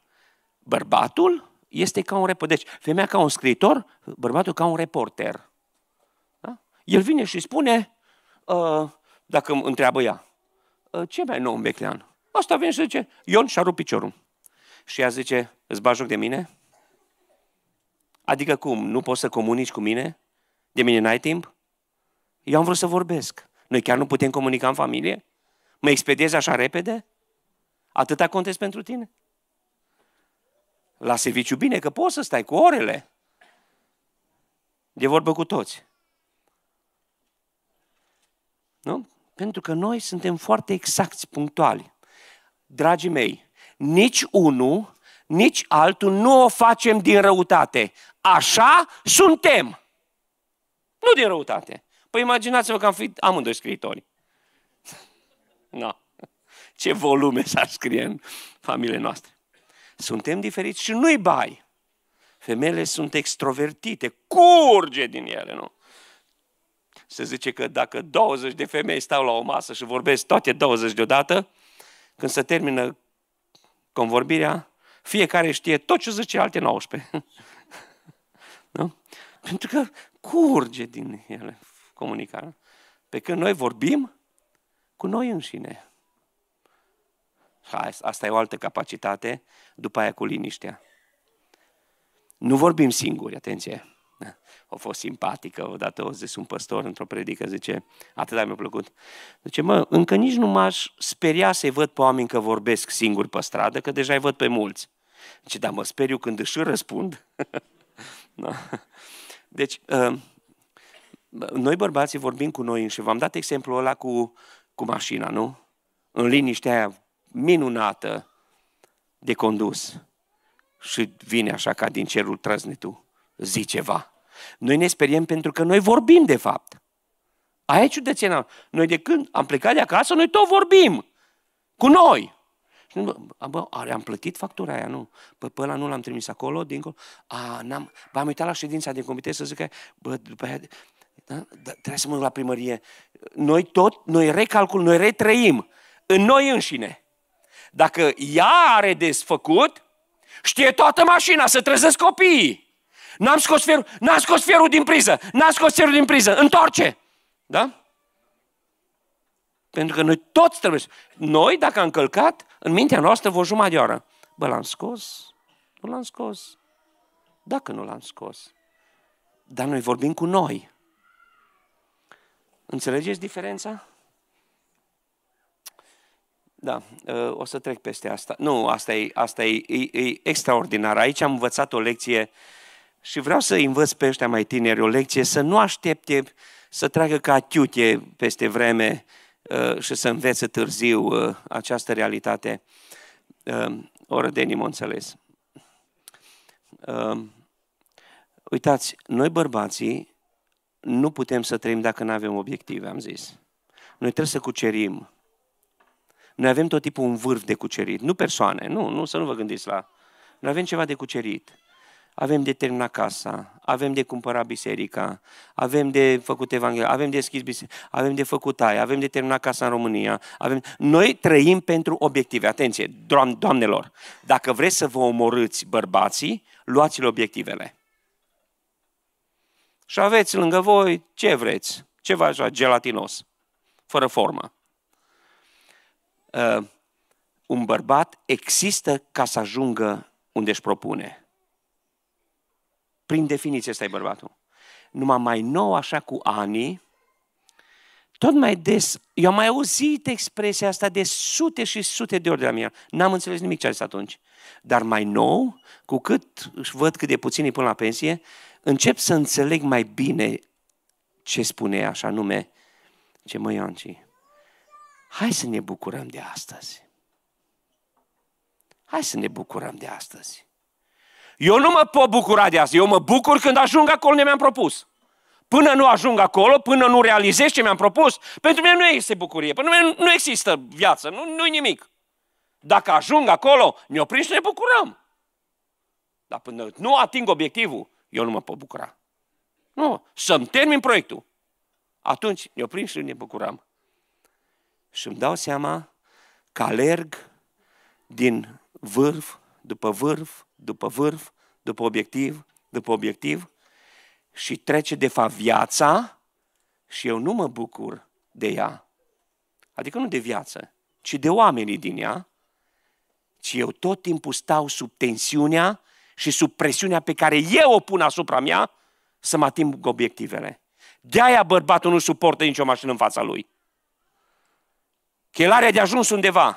bărbatul este ca un reporter. Deci, femeia ca un scriitor, bărbatul ca un reporter. Da? El vine și spune, uh, dacă îmi întreabă ea, uh, ce mai nou în Beclean? Asta vine și zice, Ion și-a rupt piciorul. Și ea zice, îți bagi de mine? Adică cum, nu poți să comunici cu mine? De mine n-ai timp? Eu am vrut să vorbesc. Noi chiar nu putem comunica în familie? Mă expediezi așa repede? Atâta contest pentru tine? La serviciu bine că poți să stai cu orele. De vorbă cu toți. Nu? Pentru că noi suntem foarte exacti, punctuali. Dragii mei, nici unul, nici altul nu o facem din răutate. Așa suntem. Nu din răutate. Păi imaginați-vă că am fi amândoi scriitori. Nu. No. Ce volume s-ar scrie în familie noastră. Suntem diferiți și nu-i bai. Femeile sunt extrovertite, curge din ele, nu? Se zice că dacă 20 de femei stau la o masă și vorbesc toate 20 deodată, când se termină convorbirea, fiecare știe tot ce zice alte 19. nu? Pentru că curge din ele comunicarea. Pe când noi vorbim cu noi înșine asta e o altă capacitate, după aia cu liniștea. Nu vorbim singuri, atenție. O fost simpatică, odată o zis un păstor într-o predică, zice, atât mi-a plăcut. Zice, mă, încă nici nu m-aș speria să-i văd pe oameni că vorbesc singuri pe stradă, că deja i văd pe mulți. Zice, dar mă speriu când își răspund. no. Da. Deci, uh, noi bărbații vorbim cu noi și v-am dat exemplul ăla cu, cu mașina, nu? În liniștea aia minunată de condus. Și vine așa ca din cerul trăznitul, zi ceva. Noi ne speriem pentru că noi vorbim de fapt. Aia e ciudățenia. Noi de când am plecat de acasă, noi tot vorbim. Cu noi. Și nu, bă, are, am plătit factura aia, nu. Bă, păi, pe ăla nu l-am trimis acolo, dincolo. A, n-am, bă, am uitat la ședința din comitet să zic că, bă, după aia, da, da, trebuie să mă duc la primărie. Noi tot, noi recalcul, noi retrăim în noi înșine. Dacă ea are desfăcut, știe toată mașina, să trezesc copiii. N-am scos fierul, n am scos fierul din priză, n am scos fierul din priză, întoarce. Da? Pentru că noi toți trebuie să... Noi, dacă am călcat, în mintea noastră vă jumătate de oră. Bă, l-am scos? Nu l-am scos. Dacă nu l-am scos. Dar noi vorbim cu noi. Înțelegeți diferența? Da, uh, o să trec peste asta. Nu, asta e, asta e, e, e extraordinar. Aici am învățat o lecție și vreau să învăț pe ăștia mai tineri o lecție, să nu aștepte să treacă ca tiute peste vreme uh, și să învețe târziu uh, această realitate. O rădenim, o înțeles. Uitați, noi bărbații nu putem să trăim dacă nu avem obiective, am zis. Noi trebuie să cucerim noi avem tot tipul un vârf de cucerit, nu persoane, nu, nu, să nu vă gândiți la... Noi avem ceva de cucerit. Avem de terminat casa, avem de cumpărat biserica, avem de făcut evanghelia, avem de deschis biserica, avem de făcut aia, avem de terminat casa în România. Avem... Noi trăim pentru obiective. Atenție, doamnelor, dacă vreți să vă omorâți bărbații, luați-le obiectivele. Și aveți lângă voi ce vreți, ceva așa gelatinos, fără formă uh, un bărbat există ca să ajungă unde își propune. Prin definiție ăsta e bărbatul. Numai mai nou, așa cu ani, tot mai des, eu am mai auzit expresia asta de sute și sute de ori de la mine. N-am înțeles nimic ce a zis atunci. Dar mai nou, cu cât își văd cât de puțin până la pensie, încep să înțeleg mai bine ce spune așa nume, ce măi Ioanci, Hai să ne bucurăm de astăzi. Hai să ne bucurăm de astăzi. Eu nu mă pot bucura de astăzi. Eu mă bucur când ajung acolo unde mi-am propus. Până nu ajung acolo, până nu realizez ce mi-am propus, pentru mine nu este bucurie, pentru mine nu există viață, nu, nu nimic. Dacă ajung acolo, ne oprim și ne bucurăm. Dar până nu ating obiectivul, eu nu mă pot bucura. Nu, să-mi termin proiectul. Atunci ne oprim și ne bucurăm și îmi dau seama că alerg din vârf, după vârf, după vârf, după obiectiv, după obiectiv și trece de fapt viața și eu nu mă bucur de ea. Adică nu de viață, ci de oamenii din ea, ci eu tot timpul stau sub tensiunea și sub presiunea pe care eu o pun asupra mea să mă ating obiectivele. De-aia bărbatul nu suportă nicio mașină în fața lui. Chelarea de ajuns undeva.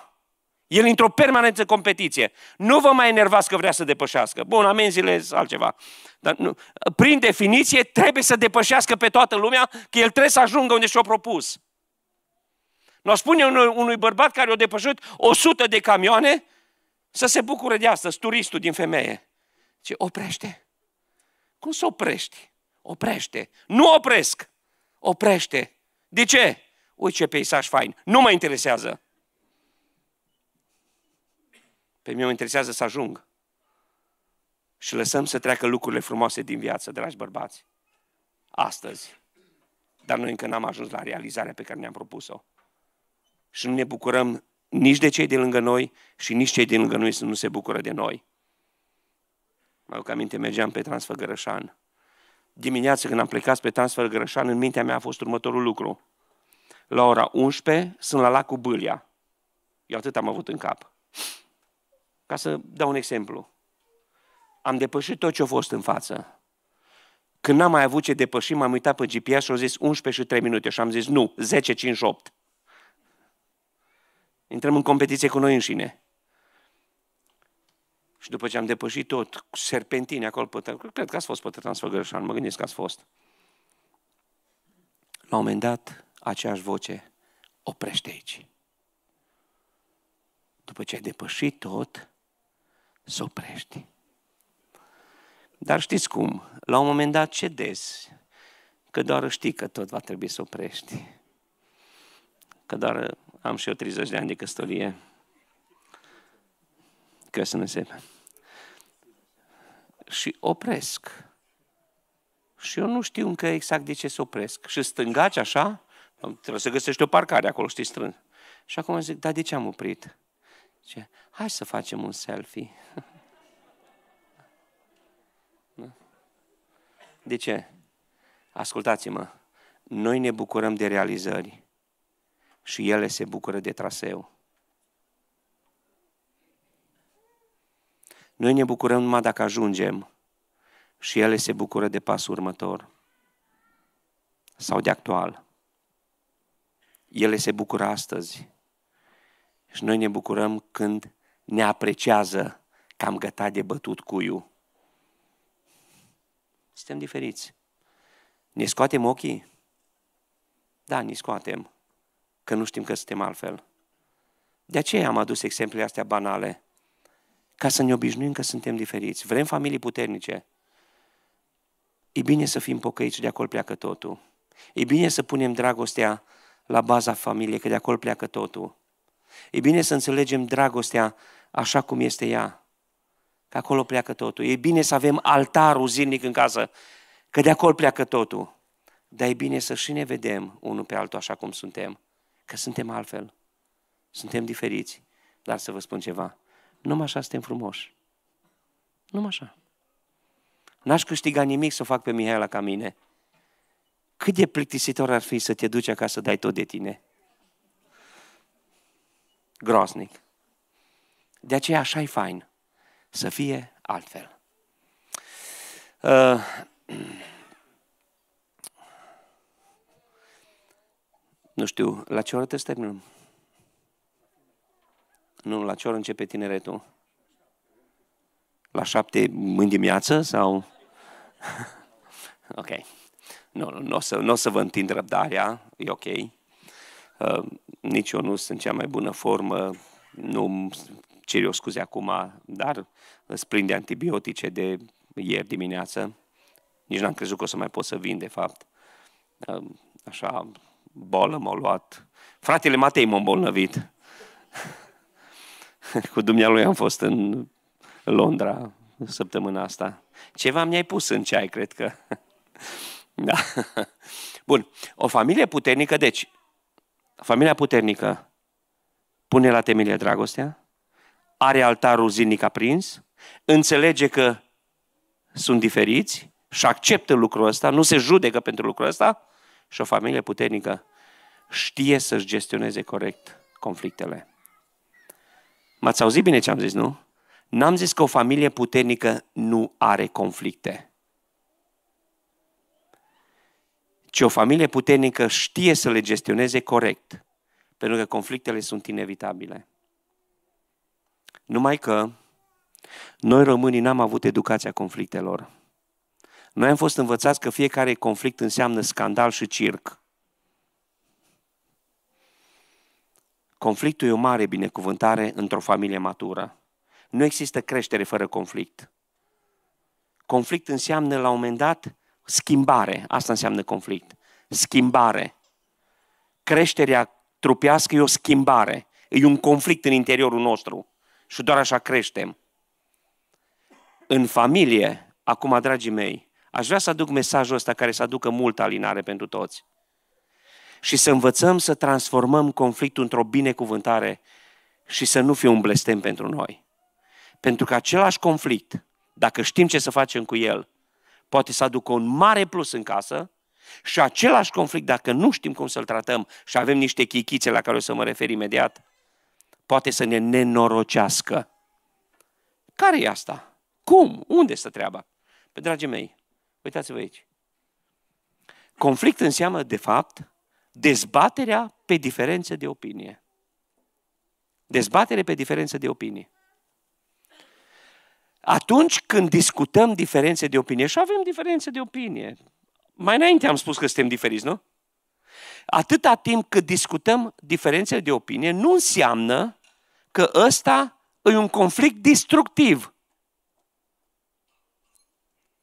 El într-o permanentă competiție. Nu vă mai enervați că vrea să depășească. Bun, amenziile sunt altceva. Dar nu. prin definiție trebuie să depășească pe toată lumea că el trebuie să ajungă unde și-o propus. Nu spune unui, unui bărbat care a depășit 100 de camioane să se bucure de asta, turistul din femeie. Ce oprește? Cum să oprești? Oprește. Nu opresc. Oprește. De ce? uite ce peisaj fain, nu mă interesează. Pe mine mă interesează să ajung. Și lăsăm să treacă lucrurile frumoase din viață, dragi bărbați. Astăzi. Dar noi încă n-am ajuns la realizarea pe care ne-am propus-o. Și nu ne bucurăm nici de cei de lângă noi și nici cei de lângă noi să nu se bucură de noi. Mă aduc aminte, mergeam pe Transfăgărășan. Dimineața când am plecat pe Transfăgărășan, în mintea mea a fost următorul lucru la ora 11 sunt la lacul Bâlia. Eu atât am avut în cap. Ca să dau un exemplu. Am depășit tot ce a fost în față. Când n-am mai avut ce depăși, m-am uitat pe GPS și au zis 11 și 3 minute și am zis nu, 10, 5, 8. Intrăm în competiție cu noi înșine. Și după ce am depășit tot, serpentine acolo, pe, cred că ați fost pe Transfăgărșan, mă gândesc că ați fost. La un moment dat, aceeași voce, oprește aici. După ce ai depășit tot, să oprești. Dar știți cum, la un moment dat cedezi, că doar știi că tot va trebui să oprești. Că doar am și eu 30 de ani de căsătorie. Că să ne sepe. Și opresc. Și eu nu știu încă exact de ce să opresc. Și stângaci așa, trebuie să găsești o parcare acolo, știi, strâns. Și acum zic, dar de ce am oprit? Zice, hai să facem un selfie. Da. De ce? Ascultați-mă, noi ne bucurăm de realizări și ele se bucură de traseu. Noi ne bucurăm numai dacă ajungem și ele se bucură de pasul următor sau de actual ele se bucură astăzi. Și noi ne bucurăm când ne apreciază că am gătat de bătut cuiu. Suntem diferiți. Ne scoatem ochii? Da, ne scoatem. Că nu știm că suntem altfel. De aceea am adus exemplele astea banale. Ca să ne obișnuim că suntem diferiți. Vrem familii puternice. E bine să fim pocăiți, de acolo pleacă totul. E bine să punem dragostea la baza familiei, că de acolo pleacă totul. E bine să înțelegem dragostea așa cum este ea, că acolo pleacă totul. E bine să avem altarul zilnic în casă, că de acolo pleacă totul. Dar e bine să și ne vedem unul pe altul așa cum suntem, că suntem altfel, suntem diferiți. Dar să vă spun ceva, numai așa suntem frumoși. Numai așa. N-aș câștiga nimic să o fac pe Mihaela ca mine. Cât de plictisitor ar fi să te duci acasă, dai tot de tine? Groznic. De aceea așa e fain. Să fie altfel. Uh, nu știu, la ce oră te terminăm? Nu, la ce oră începe tineretul? La șapte mâini dimineață sau? ok. Nu, nu, nu o să, nu o să vă întind răbdarea, e ok. Uh, nici eu nu sunt cea mai bună formă, nu cer eu scuze acum, dar îți de antibiotice de ieri dimineață. Nici n-am crezut că o să mai pot să vin, de fapt. Uh, așa, bolă m-a luat. Fratele Matei m-a îmbolnăvit. Cu dumnealui am fost în Londra săptămâna asta. Ceva mi-ai pus în ceai, cred că. Da. Bun. O familie puternică, deci, familia puternică pune la temelie dragostea, are altarul zilnic aprins, înțelege că sunt diferiți și acceptă lucrul ăsta, nu se judecă pentru lucrul ăsta și o familie puternică știe să-și gestioneze corect conflictele. M-ați auzit bine ce am zis, nu? N-am zis că o familie puternică nu are conflicte. ci o familie puternică știe să le gestioneze corect, pentru că conflictele sunt inevitabile. Numai că noi românii n-am avut educația conflictelor. Noi am fost învățați că fiecare conflict înseamnă scandal și circ. Conflictul e o mare binecuvântare într-o familie matură. Nu există creștere fără conflict. Conflict înseamnă la un moment dat Schimbare, asta înseamnă conflict. Schimbare. Creșterea trupească e o schimbare. E un conflict în interiorul nostru. Și doar așa creștem. În familie, acum, dragii mei, aș vrea să aduc mesajul ăsta care să aducă multă alinare pentru toți. Și să învățăm să transformăm conflictul într-o binecuvântare și să nu fie un blestem pentru noi. Pentru că același conflict, dacă știm ce să facem cu el, poate să aducă un mare plus în casă și același conflict, dacă nu știm cum să-l tratăm și avem niște chichițe la care o să mă refer imediat, poate să ne nenorocească. Care e asta? Cum? Unde este treaba? Pe dragii mei, uitați-vă aici. Conflict înseamnă, de fapt, dezbaterea pe diferențe de opinie. Dezbatere pe diferență de opinie. Atunci când discutăm diferențe de opinie, și avem diferențe de opinie, mai înainte am spus că suntem diferiți, nu? Atâta timp cât discutăm diferențele de opinie, nu înseamnă că ăsta e un conflict destructiv.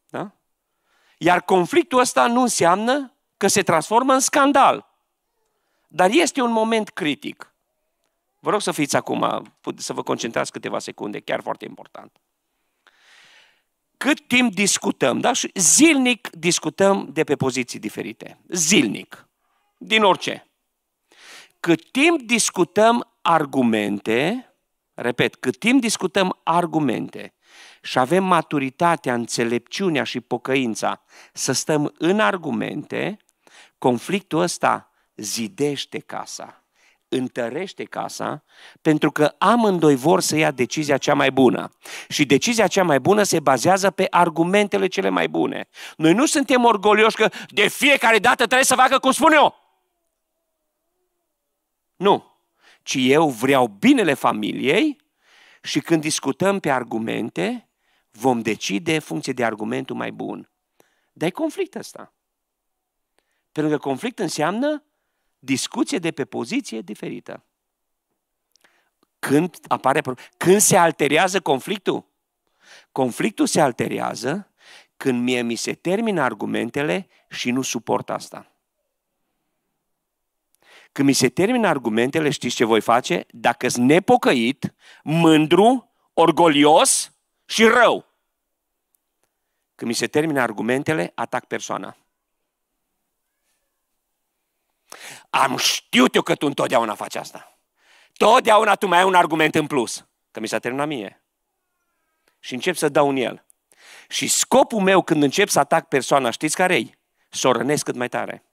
Da? Iar conflictul ăsta nu înseamnă că se transformă în scandal. Dar este un moment critic. Vă rog să fiți acum, să vă concentrați câteva secunde, chiar foarte important cât timp discutăm, da? Și zilnic discutăm de pe poziții diferite. Zilnic. Din orice. Cât timp discutăm argumente, repet, cât timp discutăm argumente și avem maturitatea, înțelepciunea și pocăința să stăm în argumente, conflictul ăsta zidește casa întărește casa, pentru că amândoi vor să ia decizia cea mai bună. Și decizia cea mai bună se bazează pe argumentele cele mai bune. Noi nu suntem orgolioși că de fiecare dată trebuie să facă cum spun eu. Nu. Ci eu vreau binele familiei și când discutăm pe argumente, vom decide funcție de argumentul mai bun. Dar e conflict ăsta. Pentru că conflict înseamnă discuție de pe poziție diferită. Când apare când se alterează conflictul? Conflictul se alterează când mie mi se termină argumentele și nu suport asta. Când mi se termină argumentele, știți ce voi face? Dacă sunt nepocăit, mândru, orgolios și rău. Când mi se termină argumentele, atac persoana. Am știut eu că tu întotdeauna faci asta. Totdeauna tu mai ai un argument în plus. Că mi s-a terminat mie. Și încep să dau în el. Și scopul meu când încep să atac persoana, știți care e? Să o rănesc cât mai tare.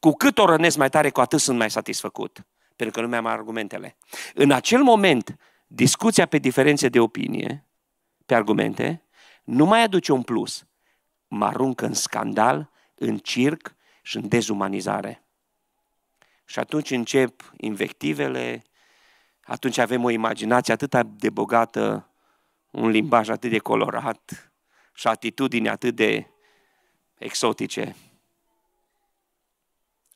Cu cât o rănesc mai tare, cu atât sunt mai satisfăcut. Pentru că nu mi-am argumentele. În acel moment, discuția pe diferențe de opinie, pe argumente, nu mai aduce un plus. Mă aruncă în scandal, în circ și în dezumanizare. Și atunci încep invectivele, atunci avem o imaginație atât de bogată, un limbaj atât de colorat și atitudini atât de exotice.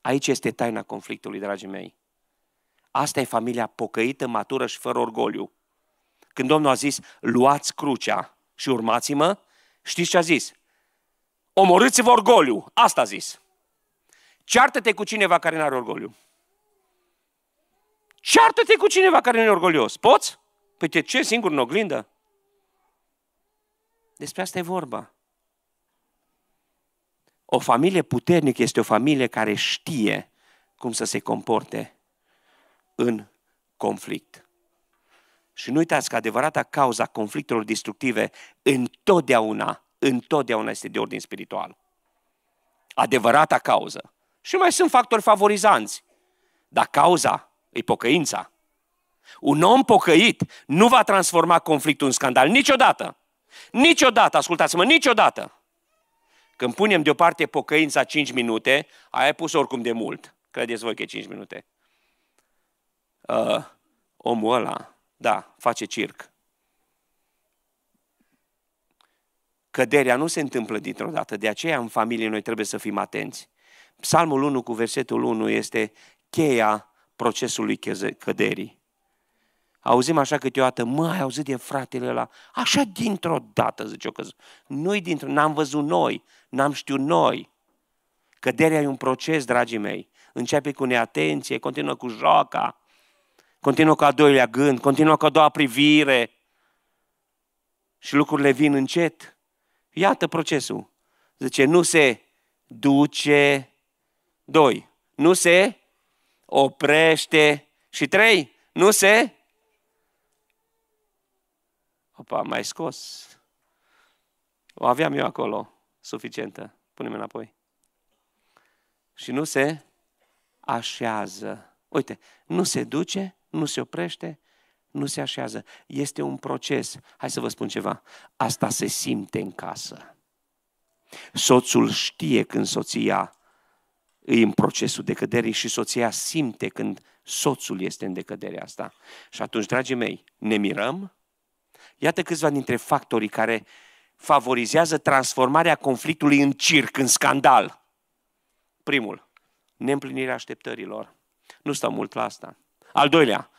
Aici este taina conflictului, dragii mei. Asta e familia pocăită, matură și fără orgoliu. Când Domnul a zis, luați crucea și urmați-mă, știți ce a zis? Omorâți-vă orgoliu, asta a zis. Ceartă-te cu cineva care nu are orgoliu. Ceartă-te cu cineva care nu e orgolios. Poți? Păi te ce singur în oglindă? Despre asta e vorba. O familie puternică este o familie care știe cum să se comporte în conflict. Și nu uitați că adevărata cauza conflictelor destructive întotdeauna, întotdeauna este de ordin spiritual. Adevărata cauză. Și mai sunt factori favorizanți. Dar cauza e pocăința. Un om pocăit nu va transforma conflictul în scandal niciodată. Niciodată, ascultați-mă, niciodată. Când punem deoparte pocăința 5 minute, aia pus oricum de mult. Credeți voi că e 5 minute. Uh, omul ăla, da, face circ. Căderea nu se întâmplă dintr-o dată, de aceea în familie noi trebuie să fim atenți. Psalmul 1 cu versetul 1 este cheia procesului căderii. Auzim așa câteodată, mă, ai auzit de fratele ăla? Așa dintr-o dată, zice eu că nu-i dintr-o, n-am văzut noi, n-am știut noi. Căderea e un proces, dragii mei. Începe cu neatenție, continuă cu joaca, continuă cu a doilea gând, continuă cu a doua privire. Și lucrurile vin încet. Iată procesul. Zice, nu se duce doi Nu se oprește. Și trei Nu se... Opa, mai scos. O aveam eu acolo, suficientă. Punem înapoi. Și nu se așează. Uite, nu se duce, nu se oprește, nu se așează. Este un proces. Hai să vă spun ceva. Asta se simte în casă. Soțul știe când soția îi în procesul de decăderii și soția simte când soțul este în decăderea asta. Și atunci, dragii mei, ne mirăm? Iată câțiva dintre factorii care favorizează transformarea conflictului în circ, în scandal. Primul, neîmplinirea așteptărilor. Nu stau mult la asta. Al doilea,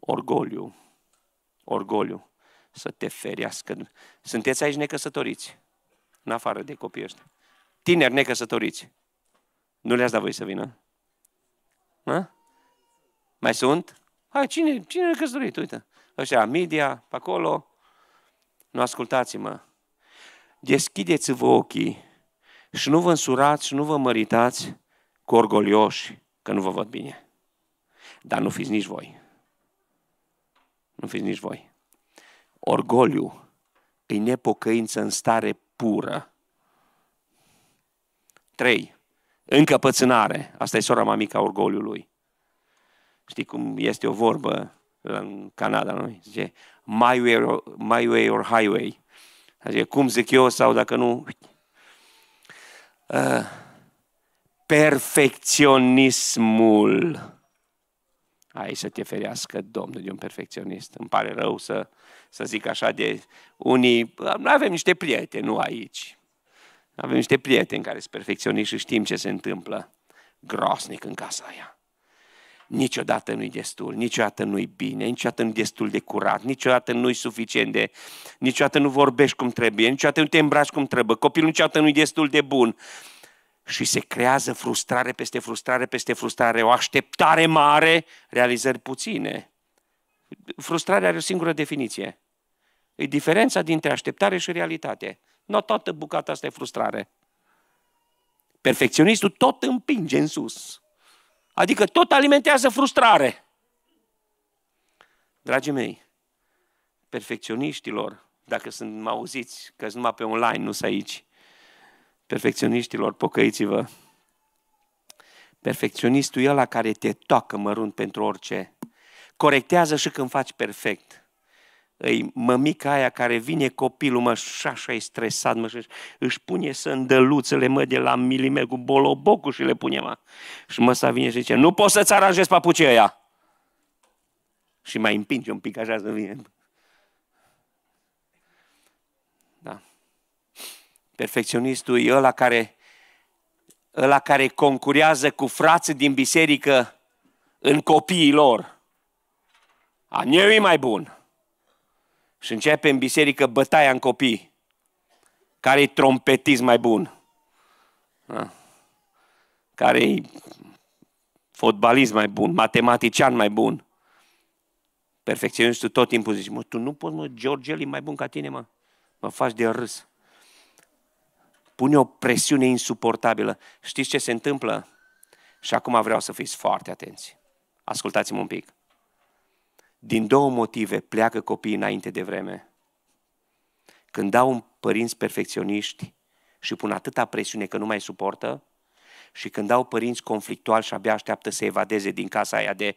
orgoliu. Orgoliu. Să te feriască. Sunteți aici necăsătoriți, în afară de copii ăștia. Tineri necăsătoriți. Nu le-ați dat voi să vină? Ha? Mai sunt? Hai, cine, cine le căsătorit? Uite, așa media, pe acolo. Nu ascultați-mă. Deschideți-vă ochii și nu vă însurați și nu vă măritați cu orgolioși că nu vă văd bine. Dar nu fiți nici voi. Nu fiți nici voi. Orgoliu e nepocăință în stare pură. 3 încăpățânare. Asta e sora mamica orgoliului. Știi cum este o vorbă în Canada, nu? Zice, my way or, my way or highway. Adică cum zic eu sau dacă nu... Uh, perfecționismul. Aici să te ferească Domnul de un perfecționist. Îmi pare rău să, să zic așa de unii... Nu avem niște prieteni, nu aici avem niște prieteni care sunt perfecționiști și știm ce se întâmplă groasnic în casa aia. Niciodată nu-i destul, niciodată nu-i bine, niciodată nu-i destul de curat, niciodată nu-i suficient de... Niciodată nu vorbești cum trebuie, niciodată nu te îmbraci cum trebuie, copilul niciodată nu-i destul de bun. Și se creează frustrare peste frustrare peste frustrare, o așteptare mare, realizări puține. Frustrarea are o singură definiție. E diferența dintre așteptare și realitate. Nu toată bucata asta e frustrare. Perfecționistul tot împinge în sus. Adică tot alimentează frustrare. Dragii mei, perfecționiștilor, dacă sunt mă auziți, că sunt numai pe online, nu sunt aici, perfecționiștilor, pocăiți-vă. Perfecționistul e la care te toacă mărunt pentru orice. Corectează și când faci perfect îi mămica aia care vine copilul, mă, și așa e stresat, mă, și își pune sândăluțele, mă, de la milimetru, cu bolobocul și le pune, mă. Și să vine și zice, nu poți să-ți aranjezi papucii ăia. Și mai împinge un pic așa să vine. Da. Perfecționistul e ăla care, ăla care concurează cu frații din biserică în copiii lor. A, e mai bun. Și începe în biserică bătaia în copii. Care-i trompetist mai bun? Care-i fotbalist mai bun? Matematician mai bun? Perfecționistul tot timpul zice, mă, tu nu poți, mă, George e mai bun ca tine, mă. Mă faci de râs. Pune o presiune insuportabilă. Știți ce se întâmplă? Și acum vreau să fiți foarte atenți. Ascultați-mă un pic. Din două motive pleacă copiii înainte de vreme. Când dau un părinți perfecționiști și pun atâta presiune că nu mai suportă și când dau părinți conflictuali și abia așteaptă să evadeze din casa aia de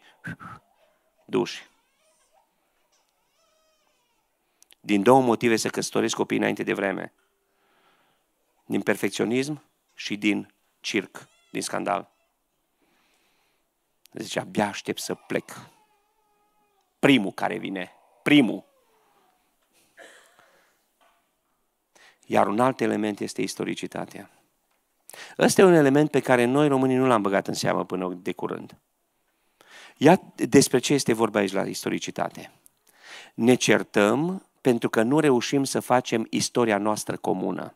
duș. Din două motive se căsătoresc copiii înainte de vreme. Din perfecționism și din circ, din scandal. Zice, abia aștept să plec primul care vine. Primul. Iar un alt element este istoricitatea. Ăsta e un element pe care noi românii nu l-am băgat în seamă până de curând. Ia despre ce este vorba aici la istoricitate. Ne certăm pentru că nu reușim să facem istoria noastră comună.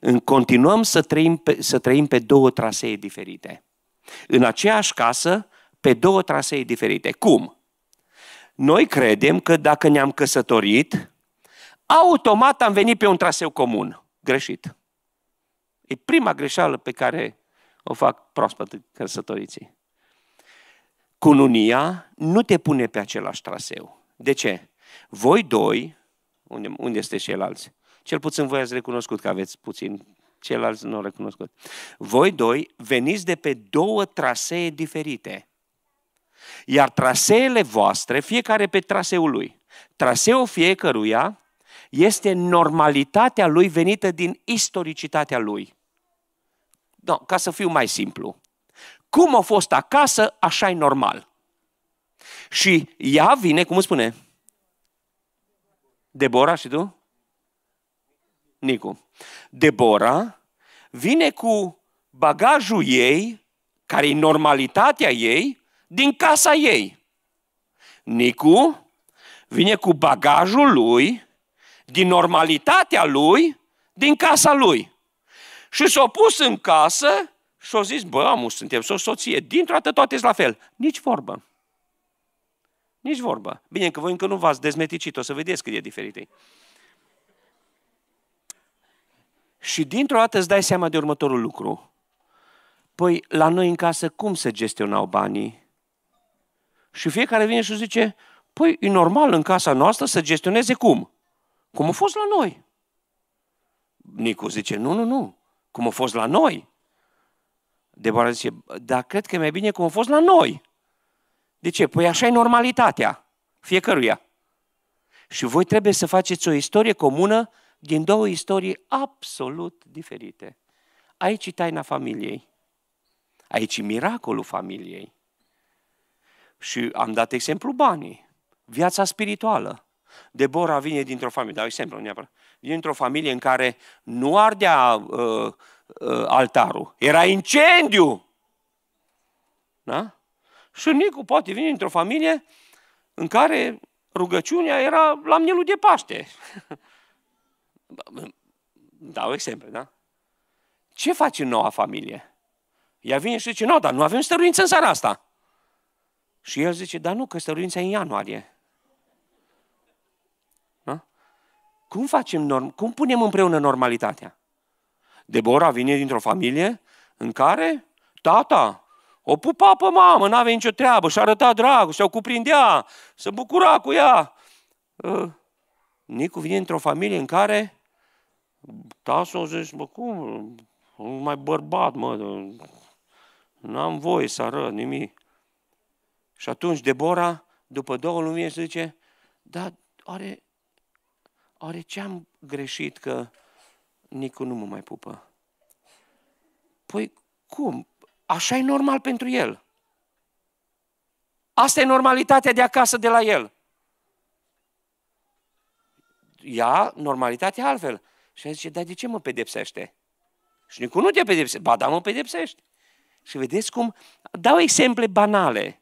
În continuăm să trăim, pe, să trăim pe două trasee diferite. În aceeași casă, pe două trasee diferite. Cum? Noi credem că dacă ne-am căsătorit, automat am venit pe un traseu comun. Greșit. E prima greșeală pe care o fac proaspăt căsătoriții. Cununia nu te pune pe același traseu. De ce? Voi doi, unde, unde este ceilalți? Cel puțin voi ați recunoscut că aveți puțin, ceilalți nu au recunoscut. Voi doi veniți de pe două trasee diferite. Iar traseele voastre, fiecare pe traseul lui, traseul fiecăruia este normalitatea lui venită din istoricitatea lui. No, ca să fiu mai simplu. Cum a fost acasă, așa e normal. Și ea vine, cum spune? Debora și tu? Nicu. Debora vine cu bagajul ei, care e normalitatea ei, din casa ei. Nicu vine cu bagajul lui, din normalitatea lui, din casa lui. Și s-a pus în casă și a zis, bă, amu, suntem o soție, dintr-o dată toate la fel. Nici vorbă. Nici vorbă. Bine că voi încă nu v-ați dezmeticit, o să vedeți cât e diferit. Și dintr-o dată îți dai seama de următorul lucru. Păi, la noi în casă cum se gestionau banii? Și fiecare vine și zice, păi e normal în casa noastră să gestioneze cum? Cum a fost la noi. Nicu zice, nu, nu, nu, cum a fost la noi. Deborah zice, dar cred că e mai bine cum a fost la noi. De ce? Păi așa e normalitatea fiecăruia. Și voi trebuie să faceți o istorie comună din două istorii absolut diferite. Aici e taina familiei. Aici e miracolul familiei. Și am dat exemplu banii, viața spirituală. Debora vine dintr-o familie, dau exemplu neapărat, dintr-o familie în care nu ardea uh, uh, altarul, era incendiu. Da? Și Nicu poate vine dintr-o familie în care rugăciunea era la mielul de Paște. Dau exemplu da? Ce face noua familie? Ea vine și zice, nu, dar nu avem stăruință în seara asta. Și el zice, dar nu, căsătorința e în ianuarie. Da? Cum facem, norm- cum punem împreună normalitatea? Debora vine dintr-o familie în care tata o pupa pe mamă, nu avea nicio treabă, și arăta și o cuprindea, se bucura cu ea. Ă, Nicu vine într-o familie în care tasul o zice, bă, cum, mai bărbat, mă, n-am voie să arăt nimic. Și atunci Debora, după două luni, zice, da, are, are ce-am greșit că Nicu nu mă mai pupă. Păi cum? Așa e normal pentru el. Asta e normalitatea de acasă de la el. Ia normalitatea altfel. Și el zice, dar de ce mă pedepsește? Și Nicu nu te pedepsește. Ba da, mă pedepsești. Și vedeți cum dau exemple banale.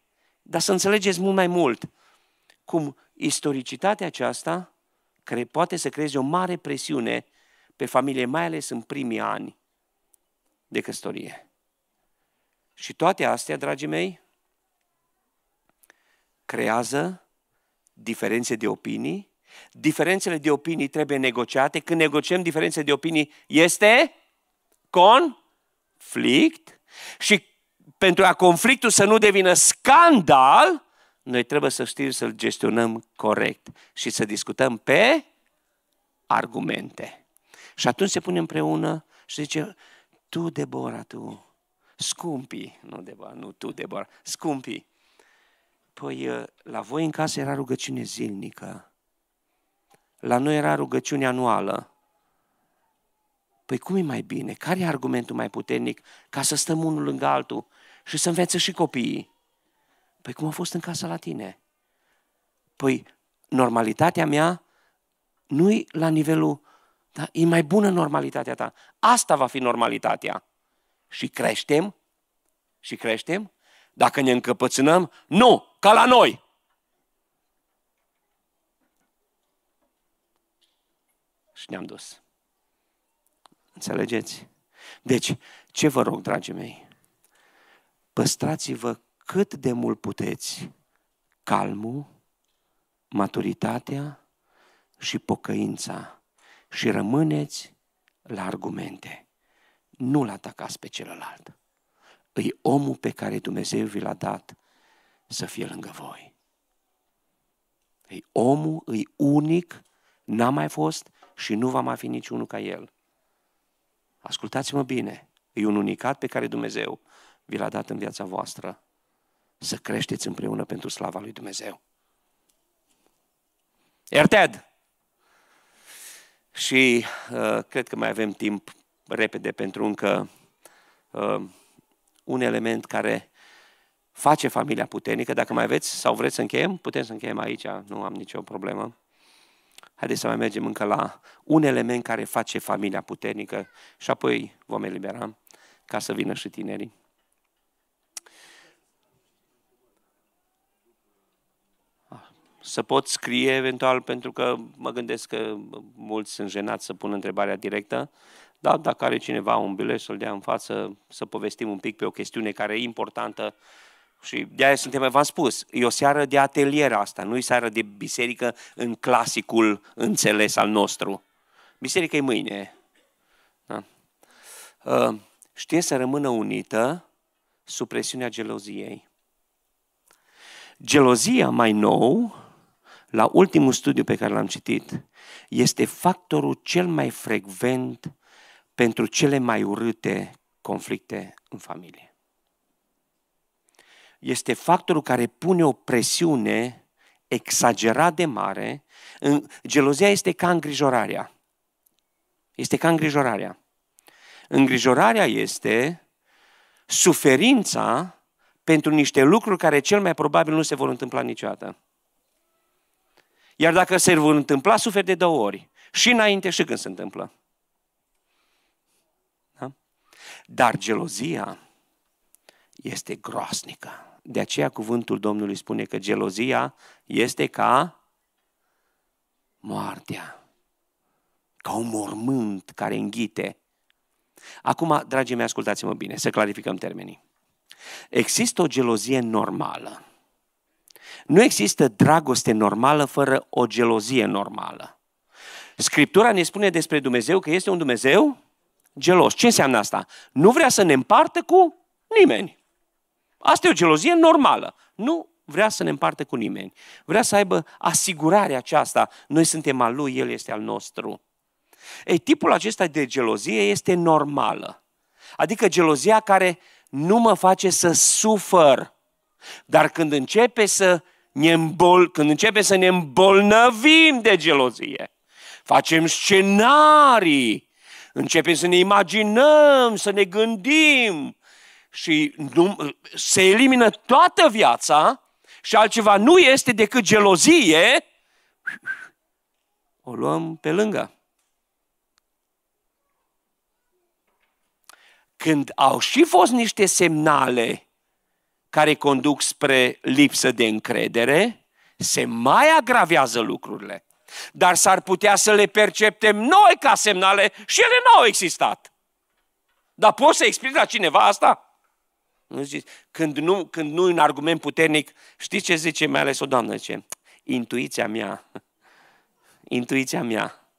Dar să înțelegeți mult mai mult cum istoricitatea aceasta care poate să creeze o mare presiune pe familie, mai ales în primii ani de căsătorie. Și toate astea, dragii mei, creează diferențe de opinii. Diferențele de opinii trebuie negociate. Când negociem diferențe de opinii, este conflict. Și pentru a conflictul să nu devină scandal, noi trebuie să știm să-l gestionăm corect și să discutăm pe argumente. Și atunci se pune împreună și zice, tu, Deborah, tu, scumpii, nu, Deborah, nu tu, Deborah, scumpii, păi ă, la voi în casă era rugăciune zilnică, la noi era rugăciune anuală, Păi cum e mai bine? Care e argumentul mai puternic ca să stăm unul lângă altul și să învețe și copiii. Păi cum a fost în casa la tine? Păi normalitatea mea nu e la nivelul, dar e mai bună normalitatea ta. Asta va fi normalitatea. Și creștem, și creștem, dacă ne încăpățânăm, nu, ca la noi. Și ne-am dus. Înțelegeți? Deci, ce vă rog, dragii mei? păstrați-vă cât de mult puteți calmul, maturitatea și pocăința și rămâneți la argumente. Nu-l atacați pe celălalt. Îi omul pe care Dumnezeu vi l-a dat să fie lângă voi. Îi omul, îi unic, n-a mai fost și nu va mai fi niciunul ca el. Ascultați-mă bine, e un unicat pe care Dumnezeu vi l-a dat în viața voastră să creșteți împreună pentru slava lui Dumnezeu. Ierted! Și uh, cred că mai avem timp repede pentru încă uh, un element care face familia puternică. Dacă mai aveți sau vreți să încheiem, putem să încheiem aici, nu am nicio problemă. Haideți să mai mergem încă la un element care face familia puternică și apoi vom elibera ca să vină și tinerii. să pot scrie eventual, pentru că mă gândesc că mulți sunt jenați să pună întrebarea directă, dar dacă are cineva un bilet să-l dea în față, să povestim un pic pe o chestiune care e importantă și de-aia suntem, v-am spus, e o seară de atelier asta, nu e seară de biserică în clasicul înțeles al nostru. Biserica e mâine. Da. Ă, știe să rămână unită sub presiunea geloziei. Gelozia mai nou la ultimul studiu pe care l-am citit, este factorul cel mai frecvent pentru cele mai urâte conflicte în familie. Este factorul care pune o presiune exagerat de mare. În Gelozia este ca îngrijorarea. Este ca îngrijorarea. Îngrijorarea este suferința pentru niște lucruri care cel mai probabil nu se vor întâmpla niciodată. Iar dacă se vor întâmpla, suferi de două ori. Și înainte și când se întâmplă. Da? Dar gelozia este groasnică. De aceea cuvântul Domnului spune că gelozia este ca moartea. Ca un mormânt care înghite. Acum, dragii mei, ascultați-mă bine, să clarificăm termenii. Există o gelozie normală nu există dragoste normală fără o gelozie normală. Scriptura ne spune despre Dumnezeu că este un Dumnezeu gelos. Ce înseamnă asta? Nu vrea să ne împartă cu nimeni. Asta e o gelozie normală. Nu vrea să ne împarte cu nimeni. Vrea să aibă asigurarea aceasta. Noi suntem al lui, el este al nostru. Ei, tipul acesta de gelozie este normală. Adică gelozia care nu mă face să sufăr. Dar când începe să ne îmbol, când începe să ne îmbolnăvim de gelozie, facem scenarii, începem să ne imaginăm, să ne gândim și nu, se elimină toată viața și altceva nu este decât gelozie, o luăm pe lângă. Când au și fost niște semnale care conduc spre lipsă de încredere, se mai agravează lucrurile. Dar s-ar putea să le perceptem noi ca semnale și ele n-au existat. Dar poți să explici la cineva asta? când nu, când nu e un argument puternic, știi ce zice mai ales o doamnă? Zice, intuiția mea, intuiția mea.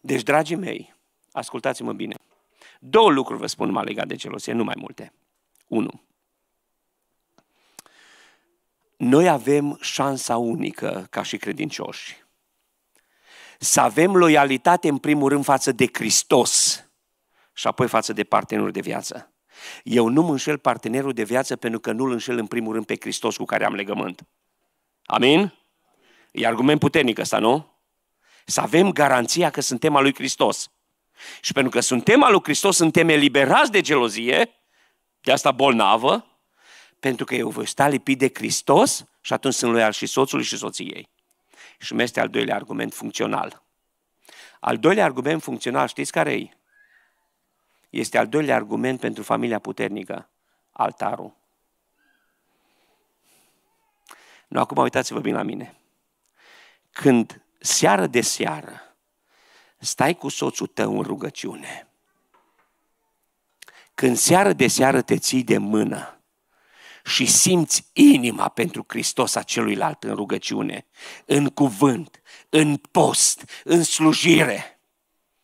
Deci, dragii mei, ascultați-mă bine. Două lucruri vă spun mai legat de celosie, nu mai multe. 1. Noi avem șansa unică ca și credincioși să avem loialitate în primul rând față de Hristos și apoi față de partenerul de viață. Eu nu mă înșel partenerul de viață pentru că nu-l înșel în primul rând pe Hristos cu care am legământ. Amin? E argument puternic ăsta, nu? Să avem garanția că suntem al lui Hristos. Și pentru că suntem al lui Hristos, suntem eliberați de gelozie de asta bolnavă, pentru că eu voi sta lipit de Hristos și atunci sunt loial și soțului și soției. Și este al doilea argument funcțional. Al doilea argument funcțional, știți care e? Este al doilea argument pentru familia puternică, altarul. Nu, acum uitați-vă bine la mine. Când seară de seară stai cu soțul tău în rugăciune, când seară de seară te ții de mână și simți inima pentru Hristos acelui celuilalt în rugăciune, în cuvânt, în post, în slujire.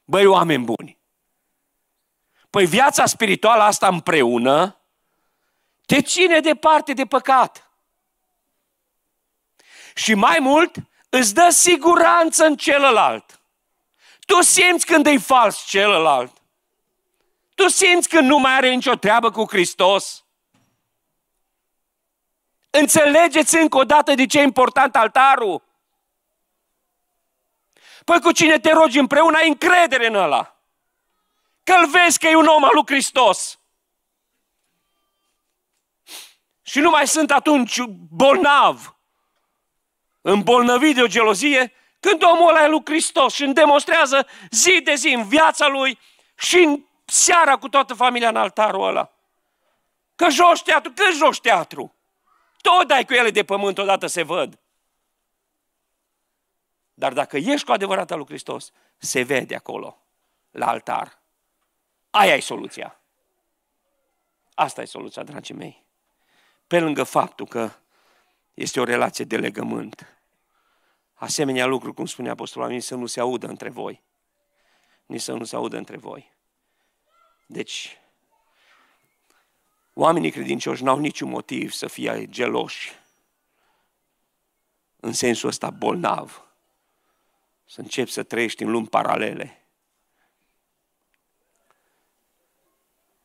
Băi, oameni buni, păi viața spirituală asta împreună te ține departe de păcat. Și mai mult, îți dă siguranță în celălalt. Tu simți când e fals celălalt tu simți că nu mai are nicio treabă cu Hristos? Înțelegeți încă o dată de ce e important altarul? Păi cu cine te rogi împreună ai încredere în ăla. Că-l vezi că e un om al lui Hristos. Și nu mai sunt atunci bolnav, îmbolnăvit de o gelozie, când omul ăla e lui Hristos și îmi demonstrează zi de zi în viața lui și în seara cu toată familia în altarul ăla. Că joci teatru, că joci teatru. Tot dai cu ele de pământ, odată se văd. Dar dacă ești cu adevărat al lui Hristos, se vede acolo, la altar. Aia e soluția. Asta e soluția, dragii mei. Pe lângă faptul că este o relație de legământ. Asemenea lucru, cum spune Apostolul Amin, să nu se audă între voi. Nici să nu se audă între voi. Deci, oamenii credincioși n-au niciun motiv să fie geloși în sensul ăsta bolnav, să începi să trăiești în lumi paralele.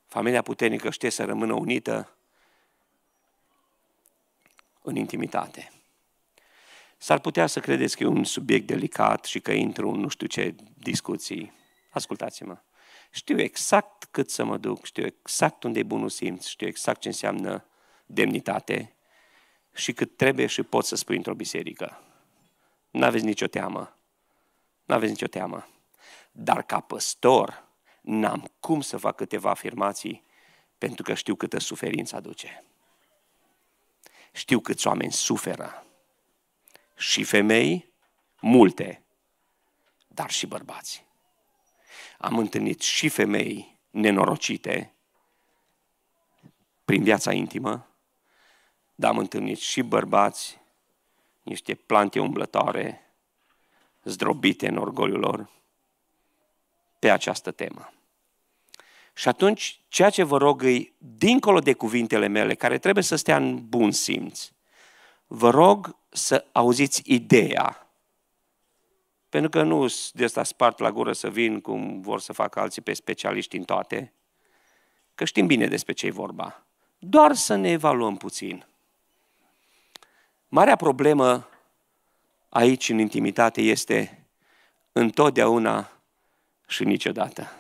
Familia puternică știe să rămână unită în intimitate. S-ar putea să credeți că e un subiect delicat și că intru în nu știu ce discuții. Ascultați-mă. Știu exact cât să mă duc, știu exact unde e bunul simț, știu exact ce înseamnă demnitate și cât trebuie și pot să spui într-o biserică. N-aveți nicio teamă. N-aveți nicio teamă. Dar ca păstor, n-am cum să fac câteva afirmații pentru că știu câtă suferință aduce. Știu câți oameni suferă. Și femei, multe, dar și bărbați am întâlnit și femei nenorocite prin viața intimă, dar am întâlnit și bărbați, niște plante umblătoare, zdrobite în orgoliul lor, pe această temă. Și atunci, ceea ce vă rog îi, dincolo de cuvintele mele, care trebuie să stea în bun simț, vă rog să auziți ideea pentru că nu de asta spart la gură să vin cum vor să facă alții pe specialiști în toate, că știm bine despre ce e vorba. Doar să ne evaluăm puțin. Marea problemă aici în intimitate este întotdeauna și niciodată.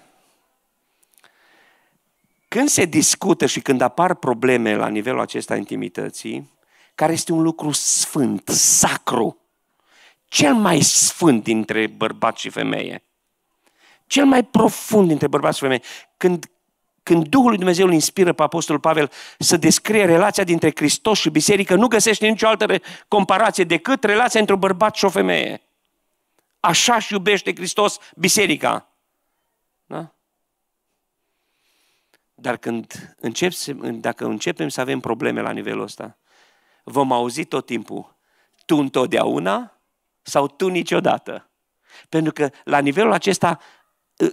Când se discută și când apar probleme la nivelul acesta intimității, care este un lucru sfânt, sacru, cel mai sfânt dintre bărbați și femeie. Cel mai profund dintre bărbați și femeie. Când, când Duhul lui Dumnezeu îl inspiră pe Apostolul Pavel să descrie relația dintre Hristos și biserică, nu găsește nicio altă comparație decât relația între un bărbat și o femeie. Așa și iubește Hristos biserica. Da? Dar când încep, dacă începem să avem probleme la nivelul ăsta, vom auzi tot timpul, tu întotdeauna sau tu niciodată. Pentru că la nivelul acesta,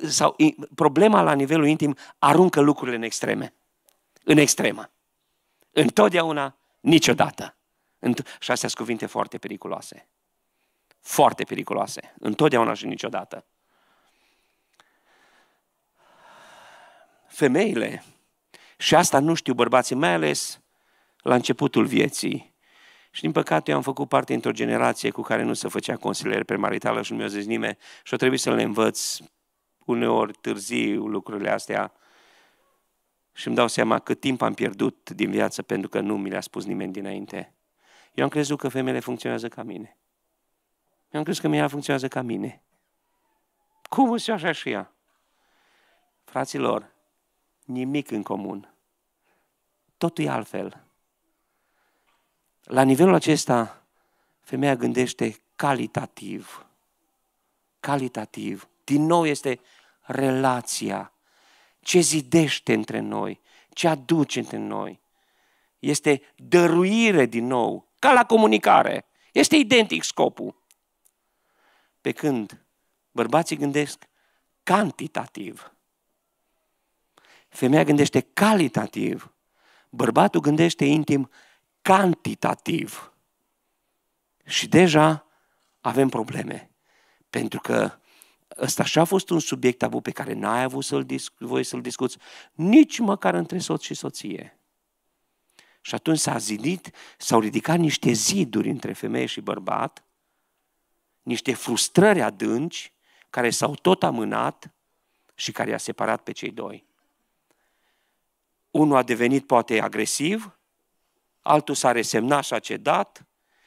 ă, sau problema la nivelul intim aruncă lucrurile în extreme. În extremă. Întotdeauna, niciodată. Și astea sunt cuvinte foarte periculoase. Foarte periculoase. Întotdeauna și niciodată. Femeile, și asta nu știu bărbații, mai ales la începutul vieții, și din păcate eu am făcut parte într-o generație cu care nu se făcea consiliere premaritală și nu mi-a zis nimeni și o trebuie să le învăț uneori târziu lucrurile astea și îmi dau seama cât timp am pierdut din viață pentru că nu mi le-a spus nimeni dinainte. Eu am crezut că femeile funcționează ca mine. Eu am crezut că mea funcționează ca mine. Cum o așa și ea? Fraților, nimic în comun. Totul e altfel la nivelul acesta, femeia gândește calitativ. Calitativ. Din nou este relația. Ce zidește între noi? Ce aduce între noi? Este dăruire din nou, ca la comunicare. Este identic scopul. Pe când bărbații gândesc cantitativ. Femeia gândește calitativ. Bărbatul gândește intim cantitativ. Și deja avem probleme. Pentru că ăsta și-a fost un subiect tabu pe care n-ai avut să-l disc- voie să-l discuți nici măcar între soț și soție. Și atunci s-a zidit, s-au ridicat niște ziduri între femeie și bărbat, niște frustrări adânci care s-au tot amânat și care i-a separat pe cei doi. Unul a devenit poate agresiv, altul s-a resemnat și a cedat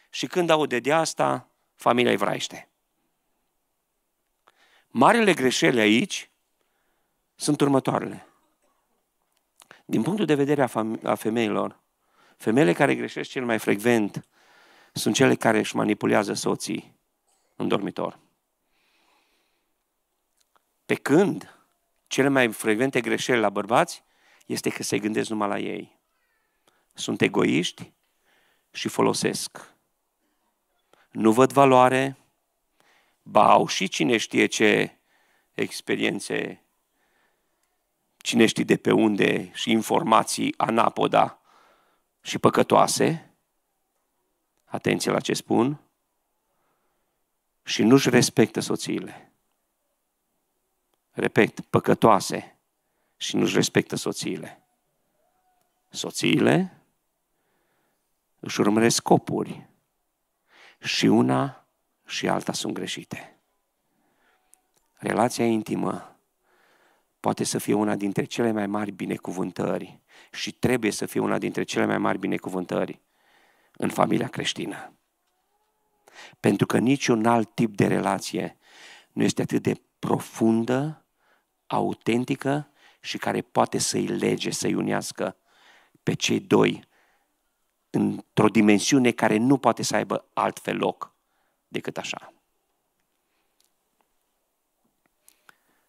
și când aude de asta, familia îi vraiște. Marele greșele aici sunt următoarele. Din punctul de vedere a, fam- a femeilor, femeile care greșesc cel mai frecvent sunt cele care își manipulează soții în dormitor. Pe când cele mai frecvente greșeli la bărbați este că se gândesc numai la ei sunt egoiști și folosesc. Nu văd valoare, ba au și cine știe ce experiențe, cine știe de pe unde și informații anapoda și păcătoase. Atenție la ce spun. Și nu-și respectă soțiile. Repet, păcătoase și nu-și respectă soțiile. Soțiile își urmăresc scopuri și una și alta sunt greșite. Relația intimă poate să fie una dintre cele mai mari binecuvântări și trebuie să fie una dintre cele mai mari binecuvântări în familia creștină. Pentru că niciun alt tip de relație nu este atât de profundă, autentică și care poate să-i lege, să-i unească pe cei doi într-o dimensiune care nu poate să aibă altfel loc decât așa.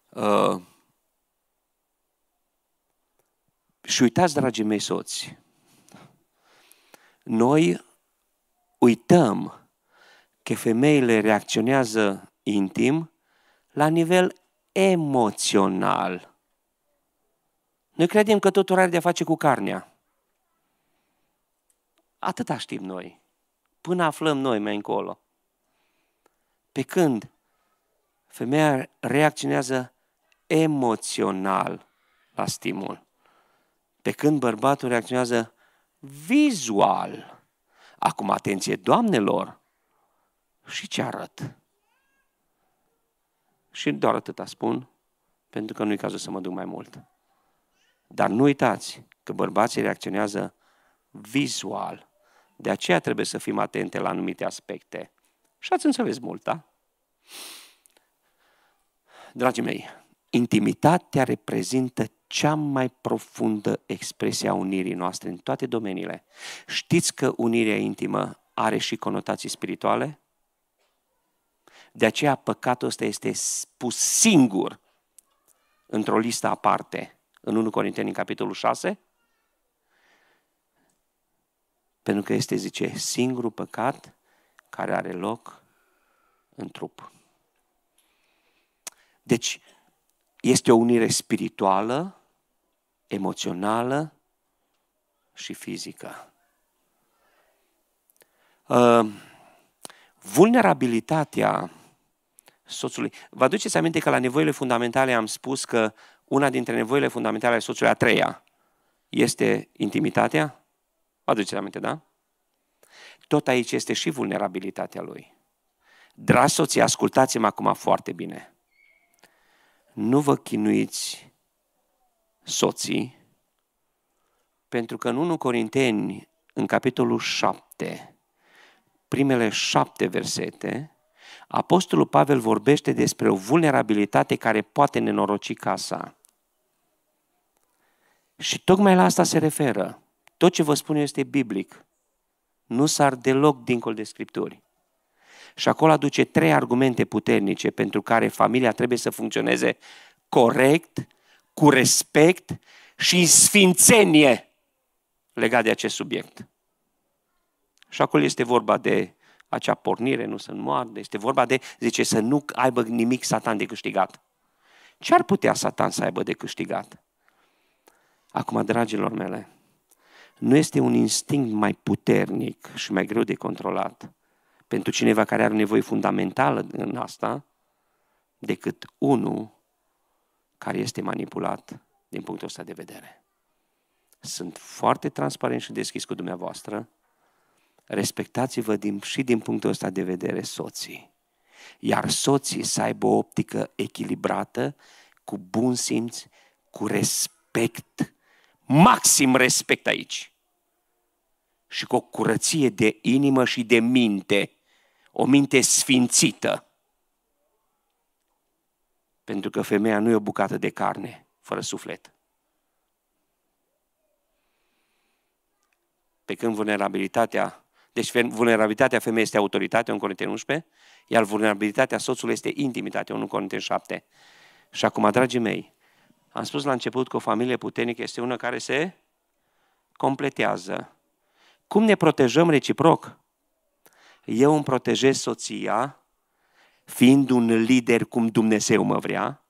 Uh, și uitați, dragii mei soți, noi uităm că femeile reacționează intim la nivel emoțional. Noi credem că totul are de-a face cu carnea. Atâta știm noi. Până aflăm noi mai încolo. Pe când femeia reacționează emoțional la stimul. Pe când bărbatul reacționează vizual. Acum, atenție, doamnelor, și ce arăt? Și doar atâta spun, pentru că nu-i cazul să mă duc mai mult. Dar nu uitați că bărbații reacționează vizual de aceea trebuie să fim atente la anumite aspecte. Și ați înțeles mult, da? Dragii mei, intimitatea reprezintă cea mai profundă expresie a unirii noastre în toate domeniile. Știți că unirea intimă are și conotații spirituale? De aceea păcatul ăsta este pus singur într-o listă aparte în 1 Corinteni, în capitolul 6, pentru că este, zice, singurul păcat care are loc în trup. Deci, este o unire spirituală, emoțională și fizică. Uh, vulnerabilitatea soțului. Vă aduceți aminte că la nevoile fundamentale am spus că una dintre nevoile fundamentale ale soțului, a treia, este intimitatea? Vă aduceți aminte, da? Tot aici este și vulnerabilitatea lui. Dragi soții, ascultați-mă acum foarte bine. Nu vă chinuiți soții, pentru că în 1 Corinteni, în capitolul 7, primele șapte versete, Apostolul Pavel vorbește despre o vulnerabilitate care poate nenoroci casa. Și tocmai la asta se referă. Tot ce vă spun eu este biblic. Nu s-ar s-ar deloc dincolo de Scripturi. Și acolo aduce trei argumente puternice pentru care familia trebuie să funcționeze corect, cu respect și în sfințenie legat de acest subiect. Și acolo este vorba de acea pornire, nu să moardă, este vorba de, zice, să nu aibă nimic satan de câștigat. Ce ar putea satan să aibă de câștigat? Acum, dragilor mele, nu este un instinct mai puternic și mai greu de controlat pentru cineva care are nevoie fundamentală în asta decât unul care este manipulat din punctul ăsta de vedere. Sunt foarte transparent și deschis cu dumneavoastră. Respectați-vă din, și din punctul ăsta de vedere soții. Iar soții să aibă o optică echilibrată, cu bun simț, cu respect maxim respect aici. Și cu o curăție de inimă și de minte, o minte sfințită. Pentru că femeia nu e o bucată de carne fără suflet. Pe când vulnerabilitatea, deci vulnerabilitatea femeii este autoritate, 1 Corinteni 11, iar vulnerabilitatea soțului este intimitate, 1 Corinteni 7. Și acum, dragii mei, am spus la început că o familie puternică este una care se completează. Cum ne protejăm reciproc? Eu îmi protejez soția fiind un lider cum Dumnezeu mă vrea,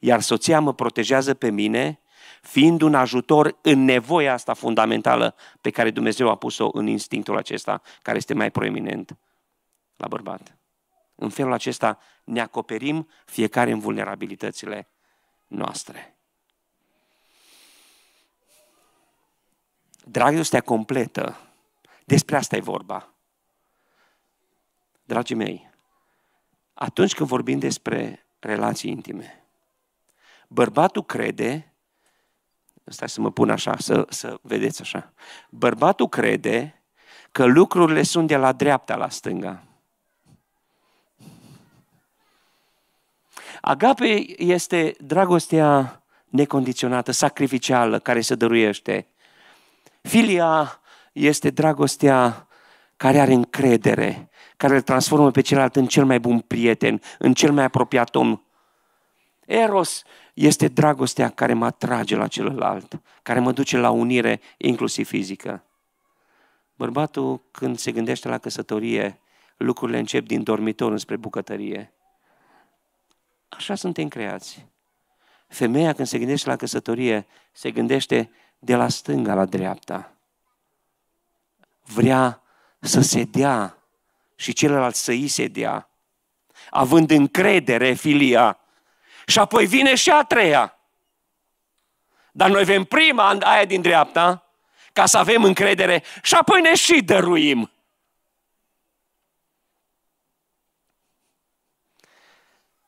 iar soția mă protejează pe mine fiind un ajutor în nevoia asta fundamentală pe care Dumnezeu a pus-o în instinctul acesta, care este mai proeminent la bărbat. În felul acesta ne acoperim fiecare în vulnerabilitățile noastre. Dragostea completă. Despre asta e vorba. Dragii mei, atunci când vorbim despre relații intime, bărbatul crede, stai să mă pun așa, să, să vedeți așa, bărbatul crede că lucrurile sunt de la dreapta la stânga. Agape este dragostea necondiționată, sacrificială, care se dăruiește. Filia este dragostea care are încredere, care îl transformă pe celălalt în cel mai bun prieten, în cel mai apropiat om. Eros este dragostea care mă atrage la celălalt, care mă duce la unire, inclusiv fizică. Bărbatul, când se gândește la căsătorie, lucrurile încep din dormitor înspre bucătărie. Așa suntem creați. Femeia, când se gândește la căsătorie, se gândește de la stânga la dreapta. Vrea să se dea și celălalt să îi se dea, având încredere filia. Și apoi vine și a treia. Dar noi avem prima, aia din dreapta, ca să avem încredere și apoi ne și dăruim.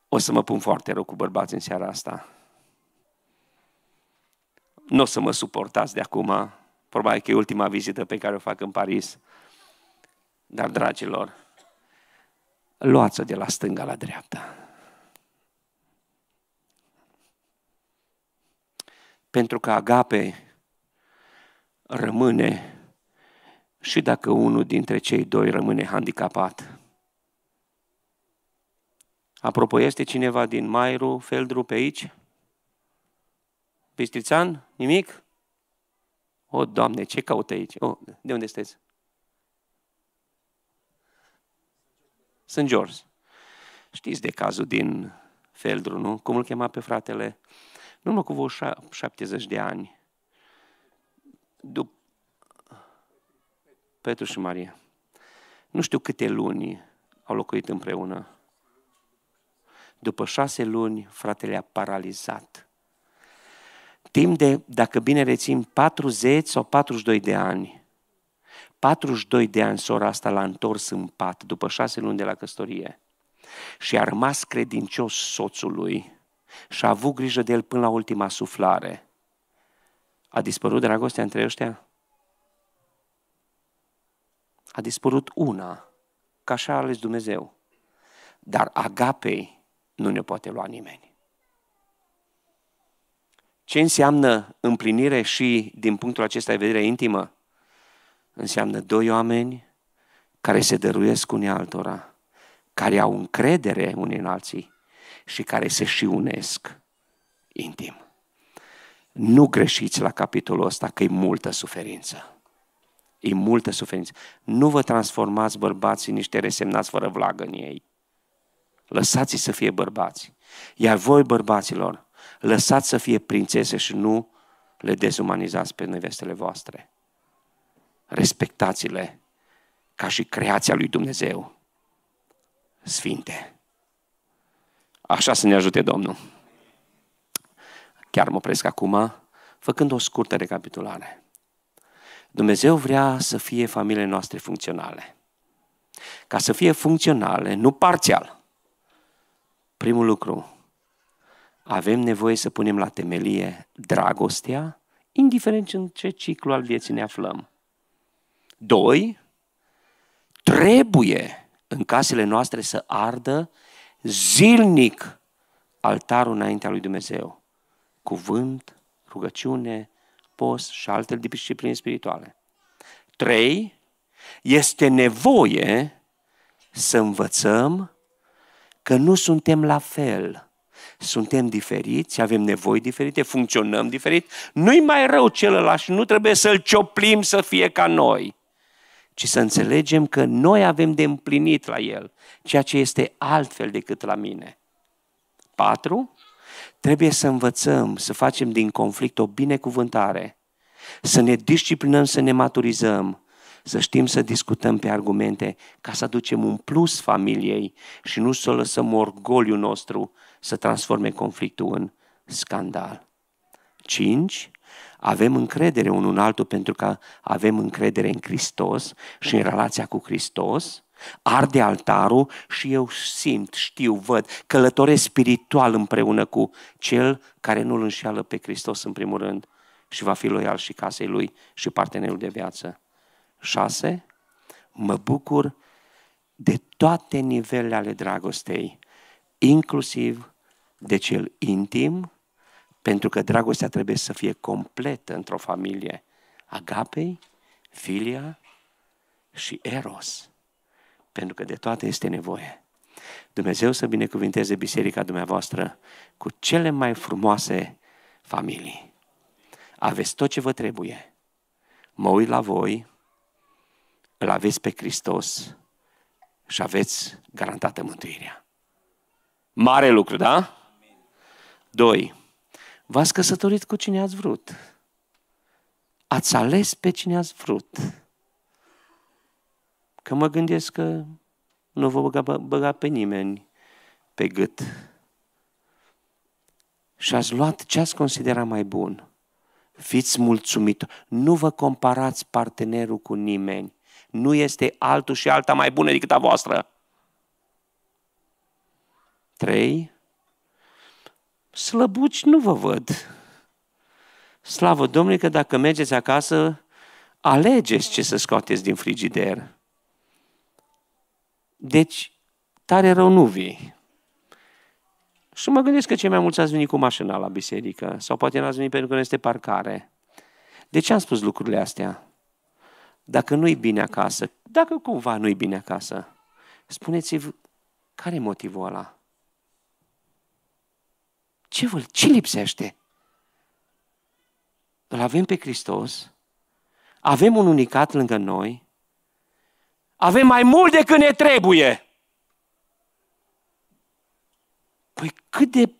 O să mă pun foarte rău cu bărbați în seara asta nu o să mă suportați de acum, probabil că e ultima vizită pe care o fac în Paris, dar, dragilor, luați-o de la stânga la dreapta. Pentru că agape rămâne și dacă unul dintre cei doi rămâne handicapat. Apropo, este cineva din Mairu, Feldru pe aici? Bistrițan? Nimic? O, Doamne, ce caută aici? O, de unde sunteți? Sunt George. Știți de cazul din Feldru, nu? Cum îl chema pe fratele? Nu mă cu vreo 70 de ani. Dup- Petru și Maria. Nu știu câte luni au locuit împreună. După șase luni, fratele a paralizat Timp de, dacă bine rețin, 40 sau 42 de ani. 42 de ani sora asta l-a întors în pat după șase luni de la căsătorie și a rămas credincios soțului și a avut grijă de el până la ultima suflare. A dispărut dragostea între ăștia? A dispărut una, ca așa a ales Dumnezeu. Dar agapei nu ne poate lua nimeni. Ce înseamnă împlinire și din punctul acesta de vedere intimă? Înseamnă doi oameni care se dăruiesc unii altora, care au încredere unii în alții și care se și unesc intim. Nu greșiți la capitolul ăsta că e multă suferință. E multă suferință. Nu vă transformați bărbații niște resemnați fără vlagă în ei. Lăsați-i să fie bărbați. Iar voi, bărbaților, lăsați să fie prințese și nu le dezumanizați pe nevestele voastre. Respectați-le ca și creația lui Dumnezeu. Sfinte. Așa să ne ajute Domnul. Chiar mă opresc acum, făcând o scurtă recapitulare. Dumnezeu vrea să fie familiile noastre funcționale. Ca să fie funcționale, nu parțial. Primul lucru, avem nevoie să punem la temelie dragostea, indiferent în ce ciclu al vieții ne aflăm. Doi, trebuie în casele noastre să ardă zilnic altarul înaintea lui Dumnezeu. Cuvânt, rugăciune, post și alte discipline spirituale. Trei, este nevoie să învățăm că nu suntem la fel – suntem diferiți, avem nevoi diferite, funcționăm diferit. Nu-i mai rău celălalt și nu trebuie să-l cioplim să fie ca noi, ci să înțelegem că noi avem de împlinit la el, ceea ce este altfel decât la mine. 4. Trebuie să învățăm să facem din conflict o binecuvântare, să ne disciplinăm, să ne maturizăm, să știm să discutăm pe argumente ca să aducem un plus familiei și nu să lăsăm orgoliul nostru să transforme conflictul în scandal. 5. Avem încredere unul în altul pentru că avem încredere în Hristos și în relația cu Hristos. Arde altarul și eu simt, știu, văd, călătoresc spiritual împreună cu cel care nu-L înșeală pe Hristos în primul rând și va fi loial și casei lui și partenerul de viață. 6. Mă bucur de toate nivelele ale dragostei inclusiv de cel intim, pentru că dragostea trebuie să fie completă într-o familie. Agapei, filia și eros. Pentru că de toate este nevoie. Dumnezeu să binecuvinteze biserica dumneavoastră cu cele mai frumoase familii. Aveți tot ce vă trebuie. Mă uit la voi, îl aveți pe Hristos și aveți garantată mântuirea. Mare lucru, da? Doi. V-ați căsătorit cu cine ați vrut. Ați ales pe cine ați vrut. Că mă gândesc că nu vă băga, băga pe nimeni pe gât. Și ați luat ce ați considera mai bun. Fiți mulțumit. Nu vă comparați partenerul cu nimeni. Nu este altul și alta mai bună decât a voastră. 3. Slăbuci nu vă văd. Slavă Domnului că dacă mergeți acasă, alegeți ce să scoateți din frigider. Deci, tare rău nu vii. Și mă gândesc că cei mai mulți ați venit cu mașina la biserică sau poate n-ați venit pentru că nu este parcare. De ce am spus lucrurile astea? Dacă nu-i bine acasă, dacă cumva nu-i bine acasă, spuneți-vă care e motivul ăla? Ce, vă, ce lipsește? Îl avem pe Hristos, avem un unicat lângă noi, avem mai mult decât ne trebuie. Păi cât de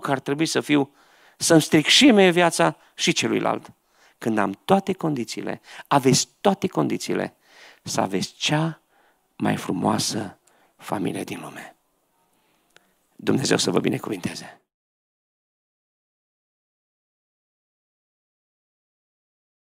că ar trebui să fiu să-mi stric și mie viața și celuilalt. Când am toate condițiile, aveți toate condițiile să aveți cea mai frumoasă familie din lume. Dumnezeu să vă binecuvinteze.